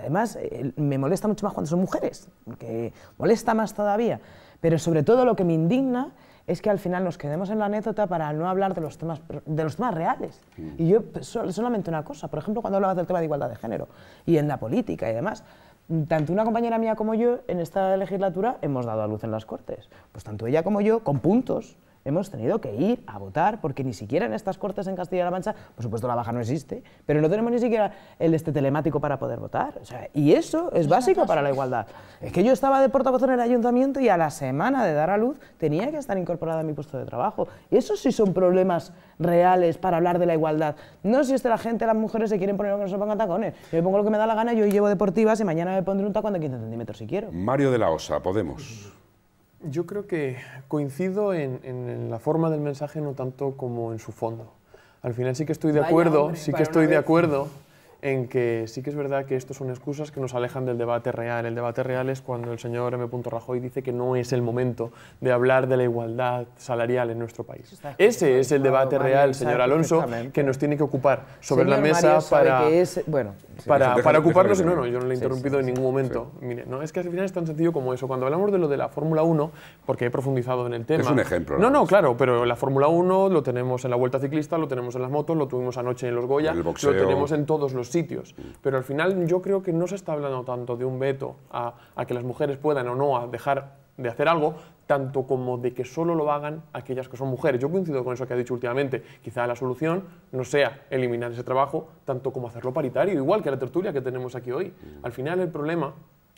además me molesta mucho más cuando son mujeres, que molesta más todavía, pero sobre todo lo que me indigna es que al final nos quedemos en la anécdota para no hablar de los temas, de los reales. Mm. Y yo pues, solamente una cosa, por ejemplo, cuando hablabas del tema de igualdad de género y en la política y demás, tanto una compañera mía como yo en esta legislatura hemos dado a luz en las Cortes. Pues tanto ella como yo, con puntos, hemos tenido que ir a votar porque ni siquiera en estas cortes en Castilla-La Mancha, por supuesto la baja no existe, pero no tenemos ni siquiera el este telemático para poder votar. y eso es básico para la igualdad. Es que yo estaba de portavoz en el ayuntamiento y a la semana de dar a luz tenía que estar incorporada a mi puesto de trabajo. Y Eso sí son problemas reales para hablar de la igualdad. No si es la gente, las mujeres se quieren poner lo que no se pongan tacones. Yo me pongo lo que me da la gana, yo llevo deportivas y mañana me pondré un tacón de 15 centímetros si quiero. Mario de la Osa, Podemos. Yo creo que coincido en, la forma del mensaje no tanto como en su fondo. Al final sí que estoy de acuerdo, sí que estoy de acuerdo en que sí que es verdad que estos son excusas que nos alejan del debate real. El debate real es cuando el señor M. Rajoy dice que no es el momento de hablar de la igualdad salarial en nuestro país. Ese es el debate real, señor Alonso, que nos tiene que ocupar sobre la mesa para, bueno, para, para, ocuparnos. No, no, yo no le he interrumpido en ningún momento. Mire, no, es que al final es tan sencillo como eso. Cuando hablamos de lo de la Fórmula 1, porque he profundizado en el tema. un ejemplo. No, no, claro, pero la Fórmula 1 lo tenemos en la Vuelta Ciclista, lo tenemos en las motos, lo tuvimos anoche en los Goya, lo tenemos en todos los sitios. Pero al final yo creo que no se está hablando tanto de un veto a, que las mujeres puedan o no a dejar de hacer algo, tanto como de que solo lo hagan aquellas que son mujeres. Yo coincido con eso que ha dicho últimamente. Quizá la solución no sea eliminar ese trabajo, tanto como hacerlo paritario, igual que la tertulia que tenemos aquí hoy. Al final el problema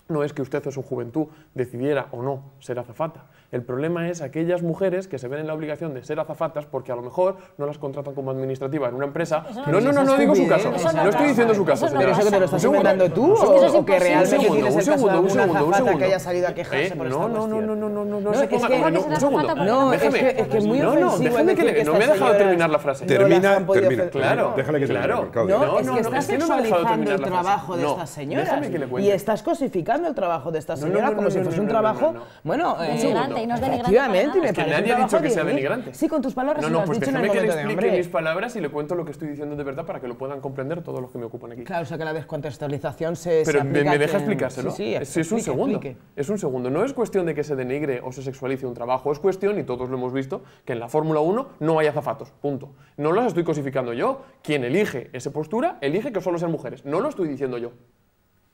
no es que usted o su juventud decidiera o no ser azafata, el problema es aquellas mujeres que se ven en la obligación de ser azafatas porque a lo mejor no las contratan como administrativa en una empresa. No, no, no, no digo su caso. No estoy diciendo su caso, ¿Pero eso que te lo estás inventando tú o que realmente tienes segundo, un segundo, Es que haya salido a eh, quejarse por esta No, no, no, no, no, no Un segundo, no, es que es muy ofensivo No me ha dejado terminar la frase. Termina, termina. Claro, déjale que claro. No, es que estás sexualizando el trabajo de estas señoras y estás cosificando el trabajo de esta señora como si fuese un trabajo, bueno, y no es denigrante. Nadie ha dicho que sea denigrante. Sí, con tus palabras. No, no, pues déjame que le explique mis palabras y le cuento lo que estoy diciendo de verdad para que lo puedan comprender todos los que me ocupan aquí. Claro, o sea que la descontextualización se. Pero me, deja explicárselo. Sí, es un segundo. Es un segundo. No es cuestión de que se denigre o se sexualice un trabajo. Es cuestión, y todos lo hemos visto, que en la Fórmula 1 no hay azafatos. Punto. No los estoy cosificando yo. Quien elige esa postura, elige que solo sean mujeres. No lo estoy diciendo yo.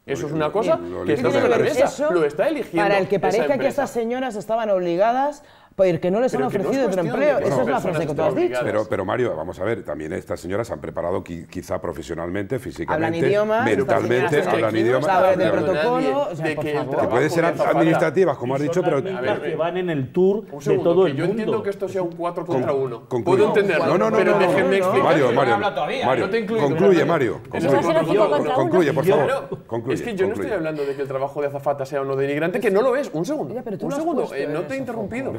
Eso es una cosa que está en la mesa. Lo está eligiendo. Para el que parezca que esas señoras estaban obligadas pues, ¿Que no les han ofrecido otro empleo. Esa es la frase que tú has dicho. Pero, Mario, vamos a ver, también estas señoras han preparado quizá profesionalmente, físicamente, hablan idiomas, mentalmente, hablan idiomas. de protocolo, que pueden ser administrativas, como has dicho, pero... que van en el tour de todo el mundo. Yo entiendo que esto sea un 4 contra 1. Puedo entenderlo, no, no, no, pero déjenme explicar. Mario, Mario, concluye, Mario. Concluye, por favor. Es que yo no estoy hablando de que el trabajo de azafata sea uno denigrante, que no lo es. Un segundo, un segundo, eh, no te he interrumpido.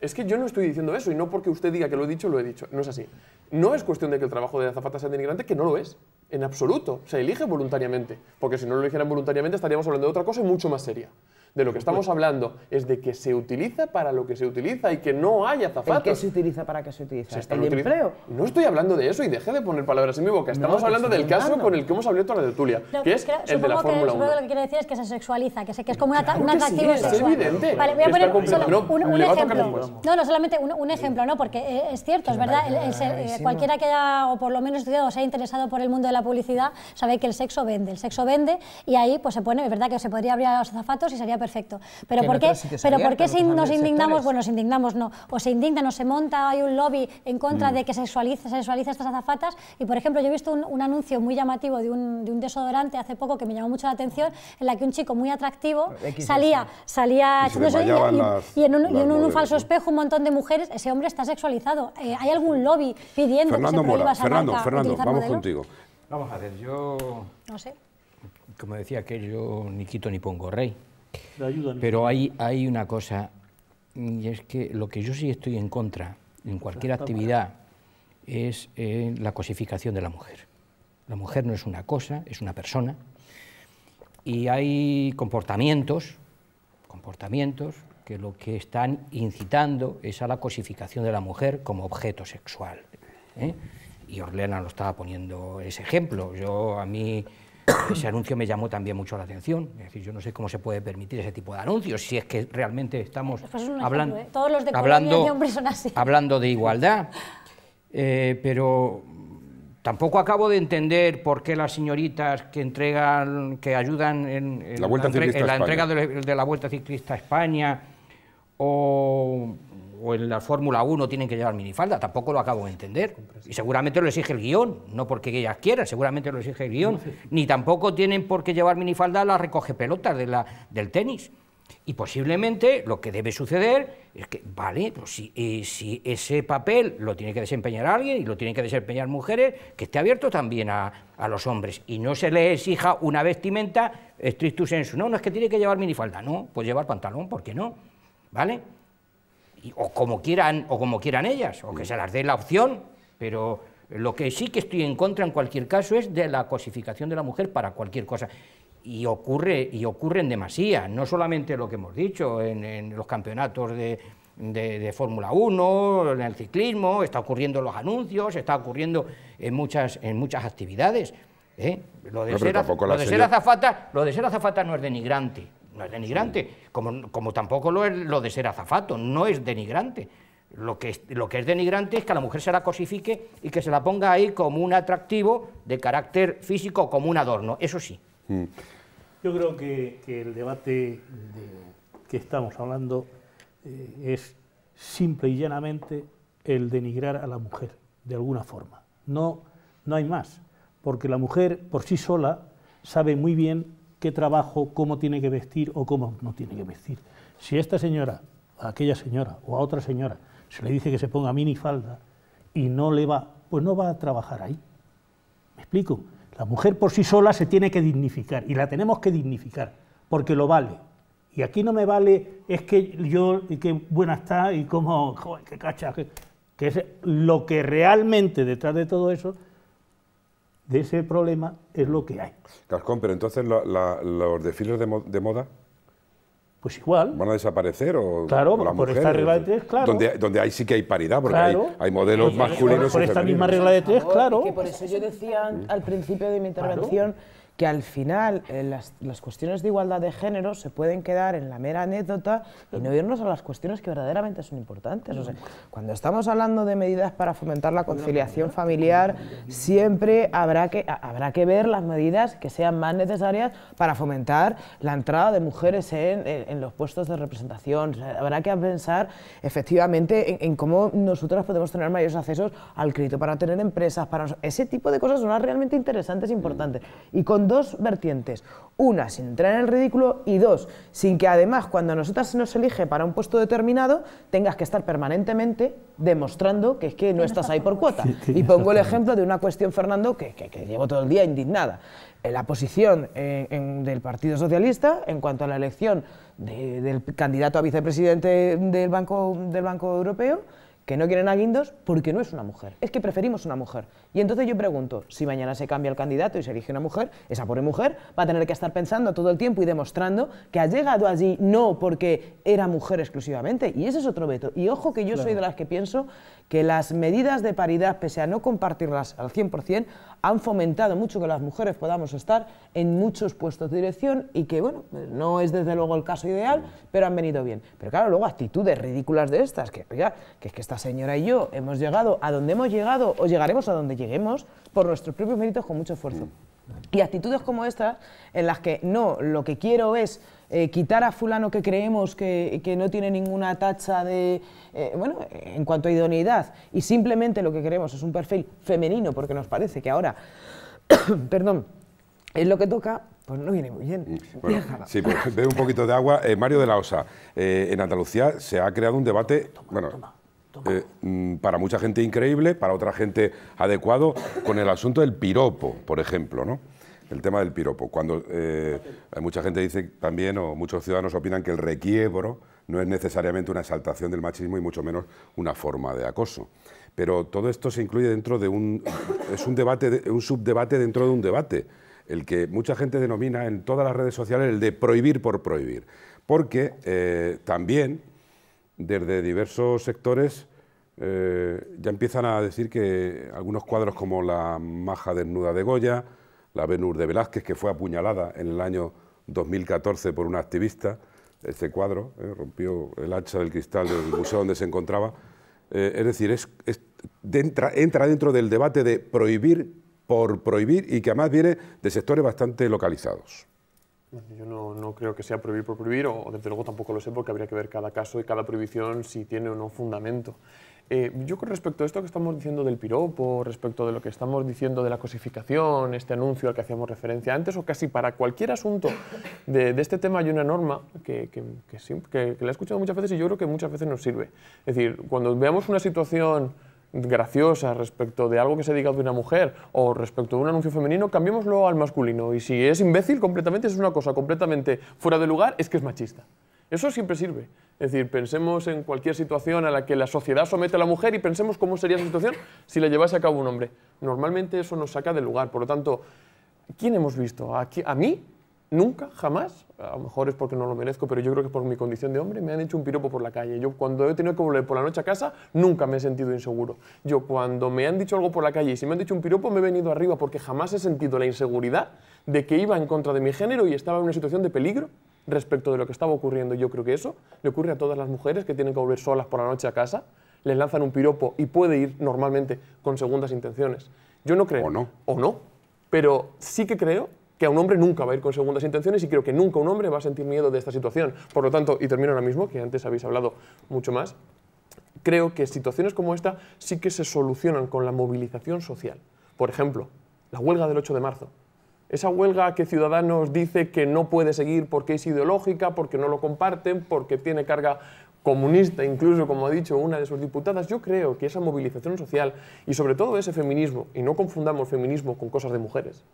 Es que yo no estoy diciendo eso y no porque usted diga que lo he dicho, lo he dicho. No es así. No es cuestión de que el trabajo de azafata sea denigrante, que no lo es. En absoluto. Se elige voluntariamente. Porque si no lo eligieran voluntariamente estaríamos hablando de otra cosa mucho más seria de lo que estamos hablando es de que se utiliza para lo que se utiliza y que no haya azafatos. ¿El qué se utiliza para qué se utiliza? Se ¿El empleo? No estoy hablando de eso y deje de poner palabras en mi boca. Estamos hablando del caso con el que hemos abierto la de no, que es el de la Fórmula 1. lo que quiere decir es que se sexualiza, que, es como una, claro sexual. Es evidente. Vale, voy a poner un, ejemplo. No, no, solamente un, ejemplo, ¿no? Porque eh, es cierto, es verdad, eh, cualquiera que haya, o por lo menos estudiado, o se haya interesado por el mundo de la publicidad, sabe que el sexo vende. El sexo vende y ahí pues se pone, es verdad que se podría abrir a los azafatos y sería perfecto. Pero ¿por qué, pero ¿por qué si nos indignamos? Bueno, nos indignamos, no. O se indigna o se monta, hay un lobby en contra mm. de que sexualice, sexualice estas azafatas. Y, por ejemplo, yo he visto un, anuncio muy llamativo de un, de un, desodorante hace poco que me llamó mucho la atención, en la que un chico muy atractivo salía, este. salía y, y, en, un, falso espejo un montón de mujeres. Ese hombre está sexualizado. Eh, ah. ¿Hay algún lobby pidiendo que se prohíba esa Fernando, Fernando, vamos contigo. Vamos a ver, yo... No sé. Como decía yo ni quito ni pongo rey. Pero hay, hay una cosa, y es que lo que yo sí estoy en contra en cualquier actividad es eh, la cosificación de la mujer. La mujer no es una cosa, es una persona. Y hay comportamientos, comportamientos que lo que están incitando es a la cosificación de la mujer como objeto sexual. ¿eh? Y Orleana lo estaba poniendo ese ejemplo. Yo a mí ese anuncio me llamó también mucho la atención. Es decir, yo no sé cómo se puede permitir ese tipo de anuncios, si es que realmente estamos pues ¿eh? hablando, de hablando de igualdad. Eh, pero tampoco acabo de entender por qué las señoritas que entregan, que ayudan en, la, entrega de, de la Vuelta Ciclista a España o o en la Fórmula 1 tienen que llevar minifalda, tampoco lo acabo de entender. Y seguramente lo exige el guión, no porque ellas quieran, seguramente lo exige el guión. Ni tampoco tienen por qué llevar minifalda las recoge pelotas de la, del tenis. Y posiblemente lo que debe suceder es que, vale, pues eh, si, ese papel lo tiene que desempeñar alguien y lo tienen que desempeñar mujeres, que esté abierto también a, los hombres y no se les exija una vestimenta stricto sensu. No, no es que tiene que llevar minifalda, no, pues llevar pantalón, ¿por qué no? ¿Vale? o, como quieran, o como quieran ellas, o que se las dé la opción, pero lo que sí que estoy en contra en cualquier caso es de la cosificación de la mujer para cualquier cosa. Y ocurre, y ocurre en demasía, no solamente lo que hemos dicho en, los campeonatos de, Fórmula 1, en el ciclismo, está ocurriendo en los anuncios, está ocurriendo en muchas, en muchas actividades. lo de ser azafata no es denigrante no es denigrante, como, como tampoco lo es lo de ser azafato, no es denigrante. Lo que, es, lo que es denigrante es que a la mujer se la cosifique y que se la ponga ahí como un atractivo de carácter físico, como un adorno, eso sí. Mm. Yo creo que, el debate que estamos hablando eh, es simple y llanamente el denigrar a la mujer, de alguna forma. No, no hay más, porque la mujer por sí sola sabe muy bien qué trabajo, cómo tiene que vestir o cómo no tiene que vestir. Si a esta señora, a aquella señora o a otra señora se le dice que se ponga minifalda y no le va, pues no va a trabajar ahí. ¿Me explico? La mujer por sí sola se tiene que dignificar y la tenemos que dignificar porque lo vale. Y aquí no me vale es que yo, y qué buena está y cómo, joder, qué cacha, que es lo que realmente detrás de todo eso de ese problema es lo que hay. Cascón, pero entonces los desfiles de, de, moda... Pues igual. ¿Van a desaparecer o Claro, por esta regla de tres, claro. Donde, donde ahí sí que hay paridad, porque hay, hay, modelos masculinos por, y por esta misma regla de tres, claro. por eso yo decía al principio de mi intervención que al final eh, las, cuestiones de igualdad de género se pueden quedar en la mera anécdota y no irnos a las cuestiones que verdaderamente son importantes. cuando estamos hablando de medidas para fomentar la conciliación familiar, siempre habrá que, habrá que ver las medidas que sean más necesarias para fomentar la entrada de mujeres en, en, los puestos de representación. habrá que pensar efectivamente en, cómo nosotras podemos tener mayores accesos al crédito, para tener empresas, para ese tipo de cosas son realmente interesantes e importantes. Y con dos vertientes. Una, sin entrar en el ridículo y dos, sin que además cuando a nosotras se nos elige para un puesto determinado tengas que estar permanentemente demostrando que es que no estás ahí por cuota. y pongo el ejemplo de una cuestión, Fernando, que, llevo todo el día indignada. la posición eh, del Partido Socialista en cuanto a la elección del candidato a vicepresidente del Banco, del Banco Europeo que no quieren a Guindos porque no es una mujer. Es que preferimos una mujer. Y entonces yo pregunto, si mañana se cambia el candidato y se elige una mujer, esa pobre mujer va a tener que estar pensando todo el tiempo y demostrando que ha llegado allí no porque era mujer exclusivamente. Y ese es otro veto. Y ojo que yo soy de las que pienso que las medidas de paridad, pese a no compartirlas al 100%, han fomentado mucho que las mujeres podamos estar en muchos puestos de dirección y que, bueno, no es desde luego el caso ideal, pero han venido bien. Pero claro, luego actitudes ridículas de estas, que que es que esta señora y yo hemos llegado a donde hemos llegado o llegaremos a donde lleguemos por nuestros propios méritos con mucho esfuerzo. Mm. Y actitudes como estas, en las que no, lo que quiero es eh, quitar a fulano que creemos que, no tiene ninguna tacha de, eh, bueno, en cuanto a idoneidad, y simplemente lo que queremos es un perfil femenino, porque nos parece que ahora, perdón, es lo que toca, pues no viene muy bien. Mm, sí, pues bebe un poquito de agua. Eh, Mario de la Osa, en Andalucía se ha creado un debate, bueno, mm, para mucha gente increíble, para otra gente adecuado, con el asunto del piropo, por ejemplo, ¿no? el tema del piropo. Cuando eh, mucha gente dice también, o muchos ciudadanos opinan que el requiebro no es necesariamente una exaltación del machismo y mucho menos una forma de acoso. Pero todo esto se incluye dentro de un... es un debate, un subdebate dentro de un debate, el que mucha gente denomina en todas las redes sociales el de prohibir por prohibir. Porque eh, también desde diversos sectores... Eh, ya empiezan a decir que algunos cuadros como La maja desnuda de Goya, la Venus de Velázquez, que fue apuñalada en el año 2014 por una activista, este cuadro, eh, rompió el hacha del cristal del museo donde se encontraba. Eh, es decir, entra dentro del debate de prohibir por prohibir y que además viene de sectores bastante localizados. Yo no, creo que sea prohibir por prohibir, o, desde luego tampoco lo sé, porque habría que ver cada caso y cada prohibición si tiene o no fundamento. Eh, yo con respecto a esto que estamos diciendo del piropo, respecto de lo que estamos diciendo de la cosificación, este anuncio al que hacíamos referencia antes, o casi para cualquier asunto de, este tema hay una norma que, que, que, la he escuchado muchas veces y yo creo que muchas veces nos sirve. Es decir, cuando veamos una situación graciosa respecto de algo que se ha de una mujer o respecto de un anuncio femenino, cambiémoslo al masculino. Y si es imbécil, completamente es una cosa completamente fuera de lugar, es que es machista. Eso siempre sirve. Es decir, pensemos en cualquier situación a la que la sociedad somete a la mujer y pensemos cómo sería esa situación si la llevase a cabo un hombre. Normalmente eso nos saca del lugar. Por lo tanto, ¿quién hemos visto? a mí? nunca, jamás, a lo mejor es porque no lo merezco, pero yo creo que por mi condición de hombre, me han hecho un piropo por la calle. Yo cuando he tenido que volver por la noche a casa, nunca me he sentido inseguro. Yo cuando me han dicho algo por la calle y si me han dicho un piropo, me he venido arriba porque jamás he sentido la inseguridad de que iba en contra de mi género y estaba en una situación de peligro respecto de lo que estaba ocurriendo. Yo creo que eso le ocurre a todas las mujeres que tienen que volver solas por la noche a casa, les lanzan un piropo y puede ir normalmente con segundas intenciones. Yo no creo. O no. O no. Pero sí que creo que a un hombre nunca va a ir con segundas intenciones y creo que nunca un hombre va a sentir miedo de esta situación. Por lo tanto, y termino ahora mismo, que antes habéis hablado mucho más, creo que situaciones como esta sí que se solucionan con la movilización social. Por ejemplo, la huelga del 8 de marzo. Esa huelga que Ciudadanos dice que no puede seguir porque es ideológica, porque no lo comparten, porque tiene carga comunista, incluso como ha dicho una de sus diputadas, yo creo que esa movilización social y sobre todo ese feminismo, y no confundamos feminismo con cosas de mujeres,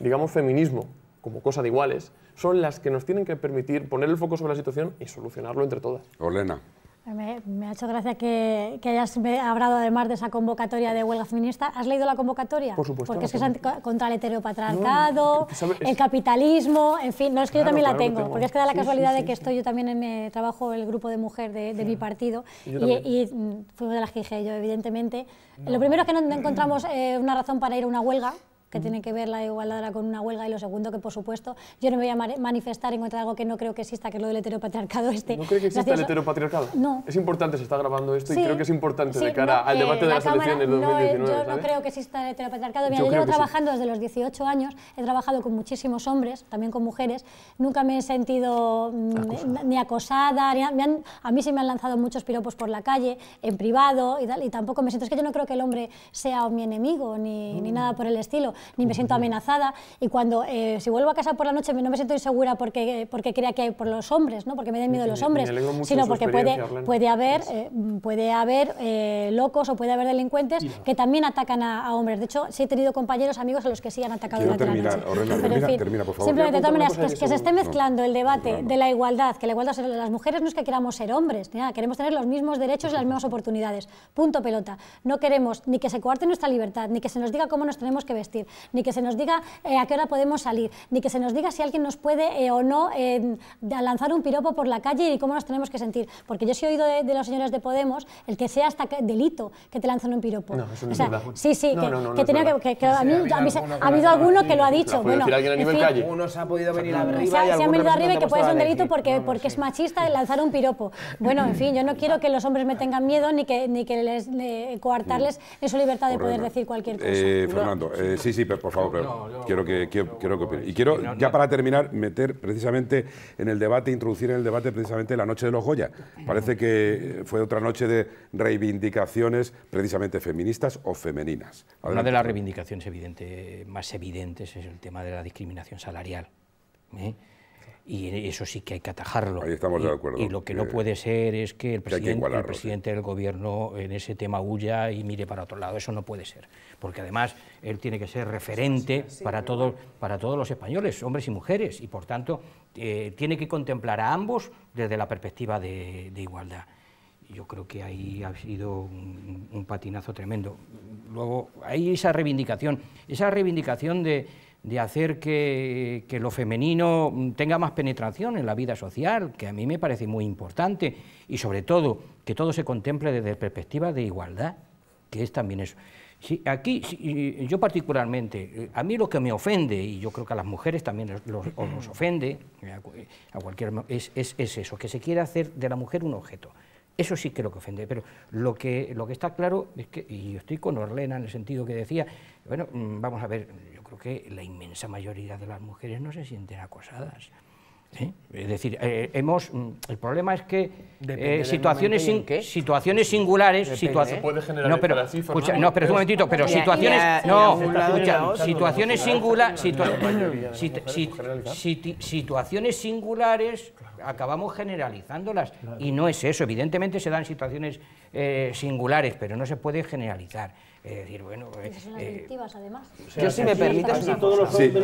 digamos, feminismo como cosa de iguales, son las que nos tienen que permitir poner el foco sobre la situación y solucionarlo entre todas. Olena. Me, ha hecho gracia que, hayas hablado además de esa convocatoria de huelga feminista. ¿Has leído la convocatoria? Por supuesto. Porque es que es contra el heteropatriarcado, el capitalismo, en fin. No, es que yo también la tengo, porque es que da la casualidad de que estoy yo también en eh, trabajo el grupo de mujer de, mi partido y, y, mm, fui de las que dije yo, evidentemente. Lo primero es que no encontramos eh, una razón para ir a una huelga, que tiene que ver la igualdad con una huelga, y lo segundo que, por supuesto, yo no me voy a manifestar en contra de algo que no creo que exista, que es lo del heteropatriarcado este. ¿No cree que exista el heteropatriarcado? No. Es importante, se está grabando esto y creo que es importante de cara al eh, debate de las elecciones 2019. No, eh, yo no creo que exista el heteropatriarcado. yo, llevo trabajando desde los 18 años, he trabajado con muchísimos hombres, también con mujeres, nunca me he sentido mm, ni acosada, a, mí sí me han lanzado muchos piropos por la calle, en privado y tal, y tampoco me siento, es que yo no creo que el hombre sea mi enemigo ni, ni nada por el estilo ni me siento amenazada. Y cuando eh, si vuelvo a casa por la noche no me siento insegura porque, porque crea que hay por los hombres, ¿no? porque me den miedo los hombres, sino porque puede, puede haber, eh, puede haber eh, locos o puede haber delincuentes que también atacan a, hombres. De hecho, sí he tenido compañeros, amigos a los que sí han atacado la noche. Pero, en fin, Simplemente, de que, se esté mezclando el debate de la igualdad, que la igualdad, de las mujeres no es que queramos ser hombres, queremos tener los mismos derechos y las mismas oportunidades. Punto pelota. No queremos ni que se coarte nuestra libertad, ni que se nos diga cómo nos tenemos que vestir, ni que se nos diga eh, a qué hora podemos salir, ni que se nos diga si alguien nos puede eh, o no eh, lanzar un piropo por la calle y cómo nos tenemos que sentir. Porque yo sí he oído de, los señores de Podemos el que sea hasta delito que te lanzan un piropo. No, eso es Sí, sí, que, ha habido, alguno que lo ha dicho. Bueno, decir, en ha podido venir arriba. Se, se arriba y que puede ser un delito porque, porque es machista lanzar un piropo. Bueno, en fin, yo no quiero que los hombres me tengan miedo ni que, ni que les, coartarles en su libertad de poder decir cualquier cosa. Fernando, sí, sí pero por favor. quiero que, quiero, opine. Y quiero, ya para terminar, meter precisamente en el debate, introducir en el debate precisamente la noche de los Goya. Parece que eh, fue otra noche de reivindicaciones precisamente feministas o femeninas. Una de las reivindicaciones evidente, más evidentes es el tema de la discriminación salarial. ¿eh? y eso sí que hay que atajarlo. Ahí estamos y, de acuerdo. Y lo que no eh, puede ser es que el presidente, del gobierno en ese tema huya y mire para otro lado. Eso no puede ser porque además él tiene que ser referente para, todos, los españoles, hombres y mujeres, y por tanto eh, tiene que contemplar a ambos desde la perspectiva de, igualdad. Yo creo que ahí ha sido un, patinazo tremendo. Luego, hay esa reivindicación, esa reivindicación de, hacer que, que lo femenino tenga más penetración en la vida social, que a mí me parece muy importante, y sobre todo que todo se contemple desde la perspectiva de igualdad, que es también eso. Sí, aquí yo particularmente, eh, a mí lo que me ofende, y yo creo que a las mujeres también nos ofende, eh, eh, a cualquier, es, es, eso, que se quiera hacer de la mujer un objeto. Eso sí que lo que ofende, pero lo que, lo que está claro es que, y yo estoy con Orlena en el sentido que decía, bueno, mm, vamos a ver, yo creo que la inmensa mayoría de las mujeres no se sienten acosadas. ¿Sí? Es decir, eh, hemos, mm, el problema es que eh, situaciones, situaciones singulares... situaciones ¿eh? no, pero, no, pero un momentito, pero situaciones... no, situaciones singulares... situaciones singulares acabamos generalizándolas y no es eso. Evidentemente se dan situaciones eh, singulares, pero no se puede generalizar. Es decir, bueno... Pues, eh, son además. yo, si me permites... todos los hombres,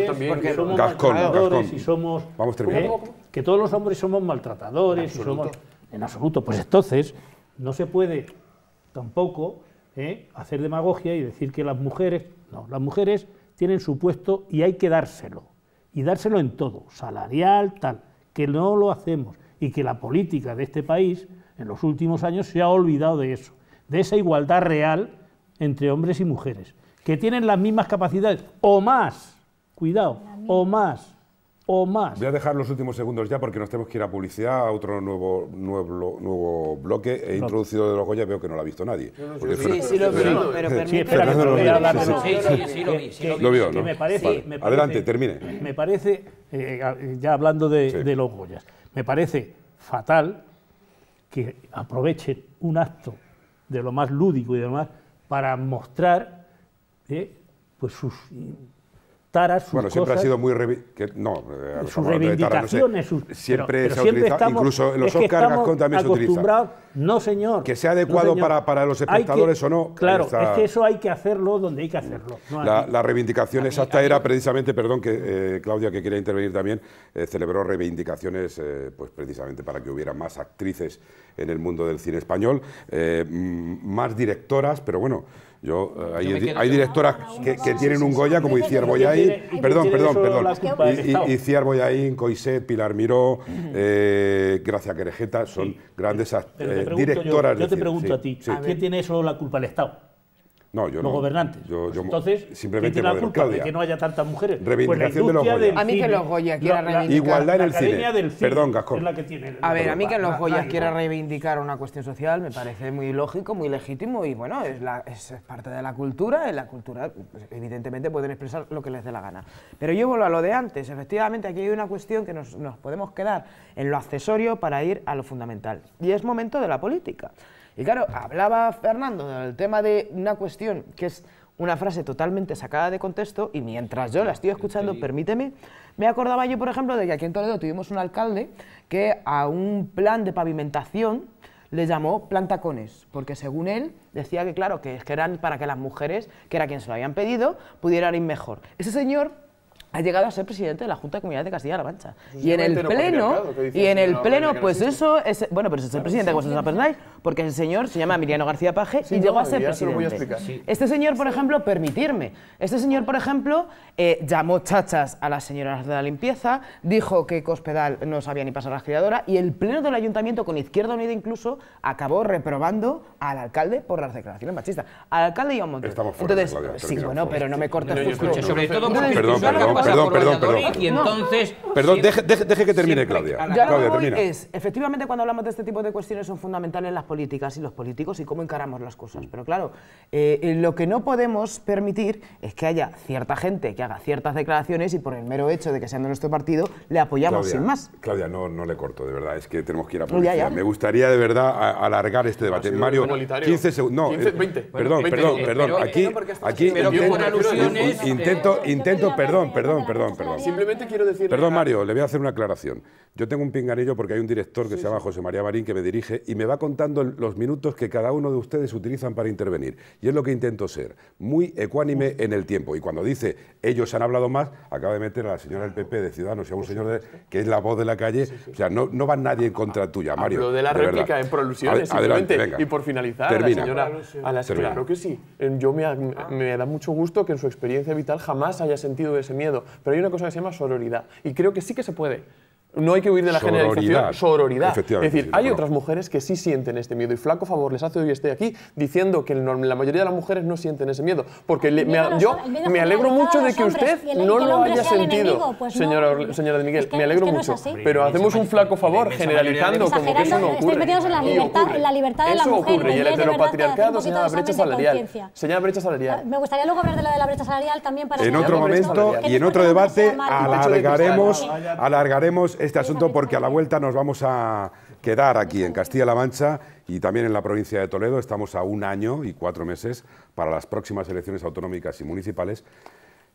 somos maltratadores y somos... Vamos ¿eh? que todos los hombres somos maltratadores y somos... En absoluto. Pues entonces, no se puede tampoco ¿eh? hacer demagogia y decir que las mujeres... No, las mujeres tienen su puesto y hay que dárselo. Y dárselo en todo, salarial, tal, que no lo hacemos y que la política de este país en los últimos años se ha olvidado de eso, de esa igualdad real entre hombres y mujeres, que tienen las mismas capacidades, o más, cuidado, o más, o más. Voy a dejar los últimos segundos ya porque nos tenemos que ir a publicidad, a otro nuevo, nuevo, nuevo bloque. He introducido de los Goya, veo que no lo ha visto nadie. Sí, sí lo vi. pero Sí, sí, Me parece, Adelante, termine. Me parece, eh, ya hablando de, los Goyas, me parece fatal que aprovechen un acto de lo más lúdico y demás para mostrar ¿eh? pues sus taras, sus Bueno, siempre ha sido muy... Que, no, eh, sus reivindicaciones, taras, sus, siempre se siempre ha utilizado, incluso en los Oscars Gascón también se utiliza. No, señor. Que sea adecuado para, para, los espectadores o no. Claro, es que eso hay que hacerlo donde hay que hacerlo. la, reivindicación exacta era precisamente, perdón, que eh, Claudia, que quería intervenir también, eh, celebró reivindicaciones eh, pues precisamente para que hubiera más actrices en el mundo del cine español, más directoras, pero bueno, yo, hay, directoras ah, que, tienen un Goya, como Iciar Boyaín, perdón, perdón, perdón. Iciar Boyaín, Coiset, Pilar Miró, Gracia Querejeta, son grandes yo, te pregunto a ti, ¿a ¿qué tiene eso la culpa el Estado? No, yo los no. gobernantes. Pues entonces, simplemente ¿quién la de que no haya tantas mujeres? Pues reivindicación de los A mí que los reivindicar. Igualdad en el Del Perdón, Gascón. a ver, a mí que los Goya quiera reivindicar una cuestión social me parece muy lógico, muy legítimo y bueno, es, la, es parte de la cultura. En la cultura, pues, evidentemente, pueden expresar lo que les dé la gana. Pero yo vuelvo a lo de antes. Efectivamente, aquí hay una cuestión que nos, nos podemos quedar en lo accesorio para ir a lo fundamental. Y es momento de la política. Y claro, hablaba Fernando del tema de una cuestión que es una frase totalmente sacada de contexto y mientras yo la estoy escuchando, permíteme, me acordaba yo, por ejemplo, de que aquí en Toledo tuvimos un alcalde que a un plan de pavimentación le llamó plantacones porque según él decía que, claro, que, eran para que las mujeres, que era quien se lo habían pedido, pudieran ir mejor. Ese señor ha llegado a ser presidente de la Junta de Comunidades de Castilla-La Mancha. Y en el pleno, y en el pleno, pues eso es, bueno, pero es el presidente, vosotros os porque el señor se llama Emiliano García Paje y llegó a ser presidente. Este señor, por ejemplo, permitirme, este señor, por ejemplo, eh, llamó chachas a las señoras de la limpieza, dijo que Cospedal no sabía ni pasar la aspiradora y el pleno del ayuntamiento, con Izquierda Unida incluso, acabó reprobando al alcalde por las declaraciones machistas. Al alcalde y a un montón. Estamos entonces, sí, bueno, pero no me cortes justo. sobre todo perdón, perdón, perdón, perdón, y entonces... Perdón, deje, que termine, Claudia. Claudia, termina. es, efectivamente, cuando hablamos de este tipo de cuestiones son fundamentales las políticas políticas y los políticos y cómo encaramos las cosas. Pero claro, eh, lo que no podemos permitir es que haya cierta gente que haga ciertas declaraciones y por el mero hecho de que sean de nuestro partido le apoyamos sin más. Claudia, no, no le corto, de verdad, es que tenemos que ir a publicidad. Me gustaría de verdad alargar este debate. Mario, 15 segundos. No, 15, 20. Eh, perdón, perdón, perdón. aquí, aquí intento, intento, intento, perdón, perdón, perdón, perdón. Simplemente quiero decir. Perdón, Mario, le voy a hacer una aclaración. Yo tengo un pingarillo porque hay un director que se llama José María Marín que me dirige y me va contando los minutos que cada uno de ustedes utilizan para intervenir. Y es lo que intento ser, muy ecuánime en el tiempo. Y cuando dice ellos han hablado más, acaba de meter a la señora del PP de Ciudadanos y a un señor que es la voz de la calle. O sea, no, no va nadie en contra tuya, ah, Mario. Lo de la réplica en prolusiones, Y por finalizar, a la señora. A claro que sí. Yo me, me da mucho gusto que en su experiencia vital jamás haya sentido ese miedo. Pero hay una cosa que se llama sororidad. Y creo que sí que se puede. No hay que huir de la generalización, sororidad. Es decir, hay otras mujeres que sí sienten este miedo y flaco favor les hace hoy esté aquí diciendo que la mayoría de las mujeres no sienten ese miedo, porque me, yo me alegro mucho de que usted no lo haya sentido, pues señora, señora de Miguel, me alegro mucho, pero hacemos un flaco favor generalizando como que eso no ocurre. En la, libertad, en la libertad de la mujer. Eso y el ¿eh? heteropatriarcado se brecha salarial. Se brecha salarial. Me gustaría luego hablar de lo de la brecha salarial también para En otro momento y en otro debate alargaremos este asunto porque a la vuelta nos vamos a quedar aquí en Castilla-La Mancha y también en la provincia de Toledo. Estamos a un año y cuatro meses para las próximas elecciones autonómicas y municipales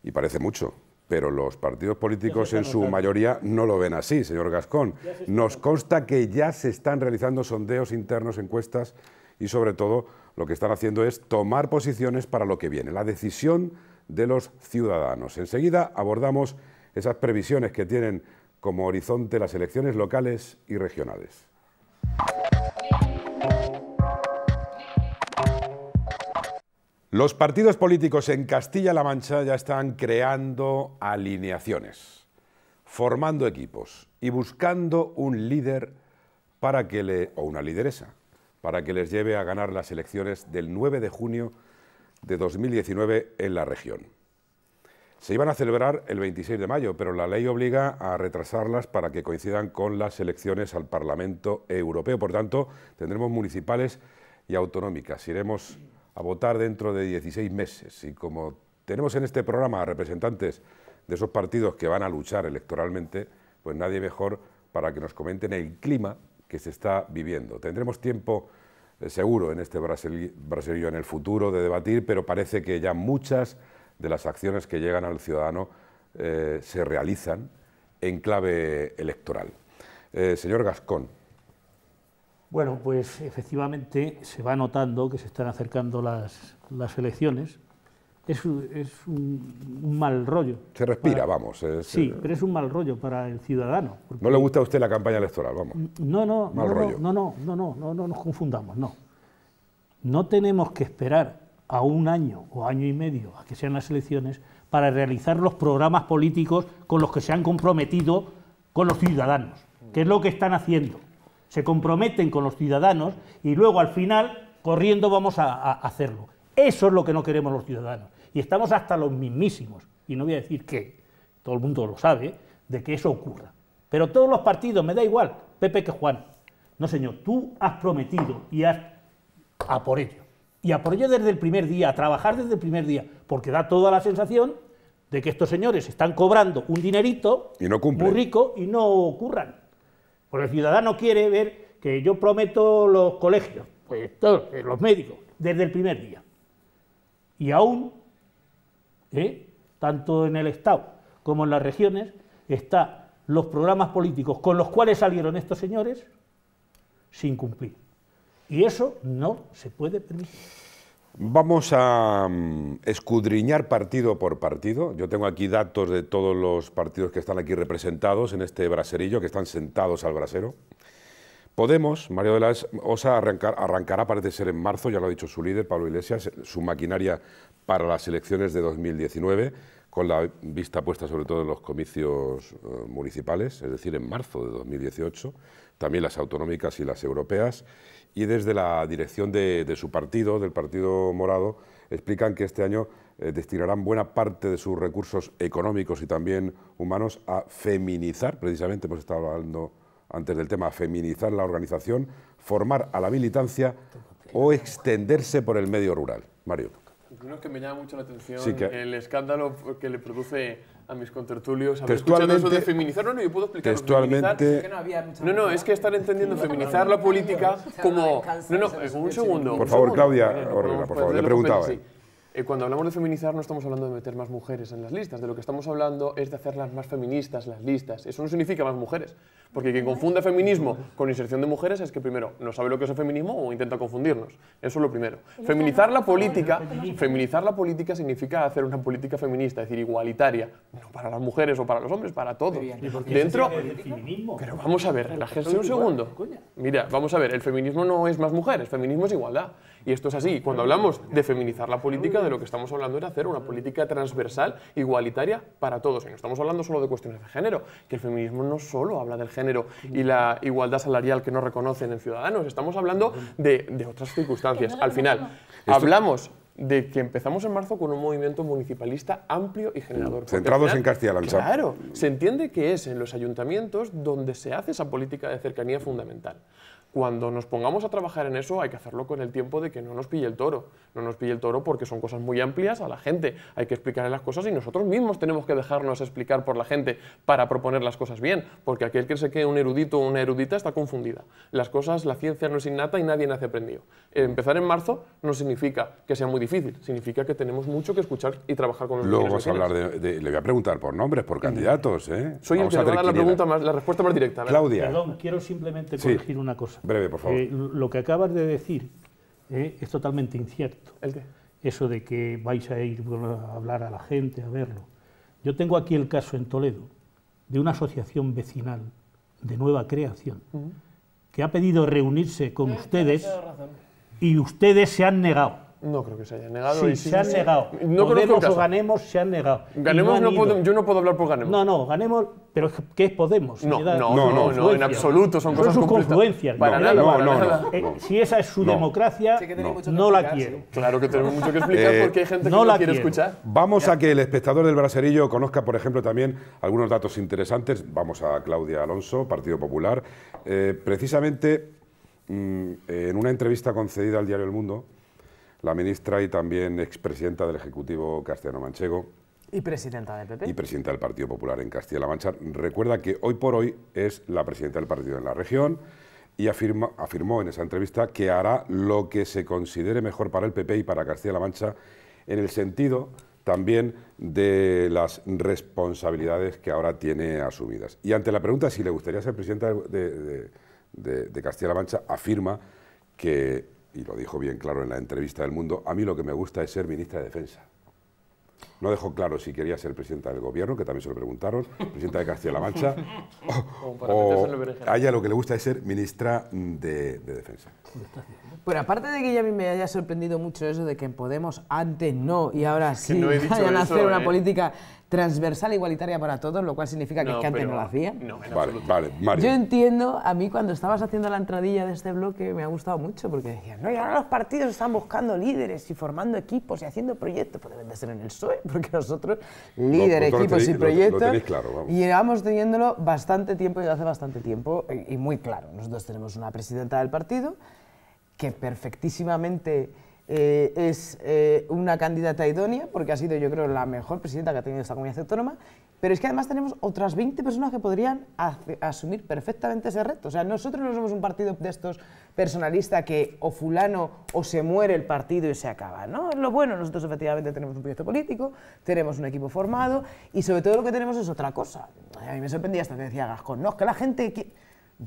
y parece mucho, pero los partidos políticos en su mayoría no lo ven así, señor Gascón. Nos consta que ya se están realizando sondeos internos, encuestas y sobre todo lo que están haciendo es tomar posiciones para lo que viene, la decisión de los ciudadanos. Enseguida abordamos esas previsiones que tienen como horizonte las elecciones locales y regionales. Los partidos políticos en Castilla-La Mancha ya están creando alineaciones, formando equipos y buscando un líder para que le, o una lideresa para que les lleve a ganar las elecciones del 9 de junio de 2019 en la región. Se iban a celebrar el 26 de mayo, pero la ley obliga a retrasarlas para que coincidan con las elecciones al Parlamento Europeo. Por tanto, tendremos municipales y autonómicas. Iremos a votar dentro de 16 meses. Y como tenemos en este programa a representantes de esos partidos que van a luchar electoralmente, pues nadie mejor para que nos comenten el clima que se está viviendo. Tendremos tiempo eh, seguro en este Brasil, Brasilio en el futuro de debatir, pero parece que ya muchas de las acciones que llegan al ciudadano eh, se realizan en clave electoral. Eh, señor Gascón. Bueno, pues efectivamente se va notando que se están acercando las, las elecciones. Es, es un, mal rollo. Se respira, vamos. Eh, sí, pero es un mal rollo para el ciudadano. No le gusta a usted la campaña electoral, vamos. No, no, mal no, no, no, no, no, no, no nos confundamos, no. No tenemos que esperar a un año o año y medio a que sean las elecciones para realizar los programas políticos con los que se han comprometido con los ciudadanos, que es lo que están haciendo. Se comprometen con los ciudadanos y luego al final, corriendo, vamos a, hacerlo. Eso es lo que no queremos los ciudadanos. Y estamos hasta los mismísimos. Y no voy a decir que, todo el mundo lo sabe, de que eso ocurra. Pero todos los partidos, me da igual, Pepe que Juan. No, señor, tú has prometido y has a por ello y ello desde el primer día, a trabajar desde el primer día, porque da toda la sensación de que estos señores están cobrando un dinerito y muy rico y no ocurran. Porque el ciudadano quiere ver que yo prometo los colegios, pues eh, los médicos, desde el primer día. Y aún, ¿eh? tanto en el Estado como en las regiones, están los programas políticos con los cuales salieron estos señores sin cumplir. Y eso no se puede permitir. Vamos a mm, escudriñar partido por partido. Yo tengo aquí datos de todos los partidos que están aquí representados en este braserillo, que están sentados al brasero. Podemos, Mario de las Osa arrancará, parece ser en marzo, ya lo ha dicho su líder, Pablo Iglesias, su maquinaria para las elecciones de 2019, con la vista puesta sobre todo en los comicios eh, municipales, es decir, en marzo de 2018, también las autonómicas y las europeas, y desde la dirección de, su partido, del Partido Morado, explican que este año eh, destinarán buena parte de sus recursos económicos y también humanos a feminizar, precisamente hemos estado hablando antes del tema, a feminizar la organización, formar a la militancia o extenderse por el medio rural. Mario. Creo que me llama mucho la atención el escándalo que le produce a mis contertulios A eso de feminizar. No, yo puedo Textualmente... No, no, es que están entendiendo feminizar la política como... No, no, un segundo. Por favor, Claudia, por pues favor, le preguntaba. ¿eh? Eh, cuando hablamos de feminizar no estamos hablando de meter más mujeres en las listas, de lo que estamos hablando es de hacerlas más feministas las listas. Eso no significa más mujeres, porque quien confunde feminismo con inserción de mujeres es que primero no sabe lo que es el feminismo o intenta confundirnos. Eso es lo primero. Feminizar la política, feminizar la política significa hacer una política feminista, es decir, igualitaria, no para las mujeres o para los hombres, para todos. Dentro Pero vamos a ver, relájense un segundo. Mira, vamos a ver, el feminismo no es más mujeres, feminismo es igualdad. Y esto es así. Cuando hablamos de feminizar la política, de lo que estamos hablando es hacer una política transversal, igualitaria para todos. Y no estamos hablando solo de cuestiones de género, que el feminismo no solo habla del género y la igualdad salarial que no reconocen en Ciudadanos. Estamos hablando de, otras circunstancias. Al final, hablamos de que empezamos en marzo con un movimiento municipalista amplio y generador. Centrados en Castilla-La Claro, se entiende que es en los ayuntamientos donde se hace esa política de cercanía fundamental cuando nos pongamos a trabajar en eso hay que hacerlo con el tiempo de que no nos pille el toro. No nos pille el toro porque son cosas muy amplias a la gente. Hay que explicarle las cosas y nosotros mismos tenemos que dejarnos explicar por la gente para proponer las cosas bien, porque aquel que se quede un erudito o una erudita está confundida. Las cosas, la ciencia no es innata y nadie nace aprendido. Eh, empezar en marzo no significa que sea muy difícil, significa que tenemos mucho que escuchar y trabajar con los Luego hablar Le voy a preguntar por nombres, por mm. candidatos. ¿eh? Soy a dar la, pregunta más, la respuesta más directa. Claudia. Perdón, quiero simplemente corregir una cosa. Breve, por favor. Eh, lo que acabas de decir eh, es totalmente incierto. Eso de que vais a ir a hablar a la gente, a verlo. Yo tengo aquí el caso en Toledo de una asociación vecinal de nueva creación que ha pedido reunirse con ustedes y ustedes se han negado. No creo que se haya negado. Sí, se han negado. No Podemos o ganemos, se han negado. Ganemos no, yo no puedo hablar por ganemos. No, no, ganemos, pero ¿qué es Podemos? No, no, no, en absoluto, son cosas sus confluencias. Para no, no, eh, Si esa es su democracia, no, la quiero. Claro que tenemos mucho que explicar eh, porque hay gente que no la quiere escuchar. Vamos a que el espectador del braserillo conozca, por ejemplo, también algunos datos interesantes. Vamos a Claudia Alonso, Partido Popular. Eh, precisamente, mm, en una entrevista concedida al diario El Mundo, la ministra y también expresidenta del Ejecutivo Castellano Manchego. Y presidenta del PP. Y presidenta del Partido Popular en Castilla-La Mancha. Recuerda que hoy por hoy es la presidenta del partido en la región y afirma, afirmó en esa entrevista que hará lo que se considere mejor para el PP y para Castilla-La Mancha en el sentido también de las responsabilidades que ahora tiene asumidas. Y ante la pregunta si le gustaría ser presidenta de Castilla-La Mancha, afirma que y lo dijo bien claro en la entrevista del Mundo, a mí lo que me gusta es ser ministra de Defensa. No dejó claro si quería ser presidenta del gobierno, que también se lo preguntaron, presidenta de Castilla-La Mancha, o, a ella lo que le gusta es ser ministra de, Defensa. Pero aparte de que ya a mí me haya sorprendido mucho eso de que en Podemos antes no y ahora sí vayan a hacer una eh. política transversal e igualitaria para todos, lo cual significa que, es que antes no lo hacía. vale, vale, Yo entiendo, a mí cuando estabas haciendo la entradilla de este bloque me ha gustado mucho porque decías, no, y ahora los partidos están buscando líderes y formando equipos y haciendo proyectos, pues deben de ser en el PSOE, porque nosotros líderes, equipos y proyectos, lo, claro, y llevamos teniéndolo bastante tiempo y hace bastante tiempo y muy claro. Nosotros tenemos una presidenta del partido que perfectísimamente eh, es eh, una candidata idónea, porque ha sido yo creo la mejor presidenta que ha tenido esta comunidad autónoma, pero es que además tenemos otras 20 personas que podrían asumir perfectamente ese reto. O sea, nosotros no somos un partido de estos personalista que o fulano o se muere el partido y se acaba. ¿no? Lo bueno, nosotros efectivamente tenemos un proyecto político, tenemos un equipo formado y sobre todo lo que tenemos es otra cosa. A mí me sorprendía hasta que decía Gascón, no, es que la gente...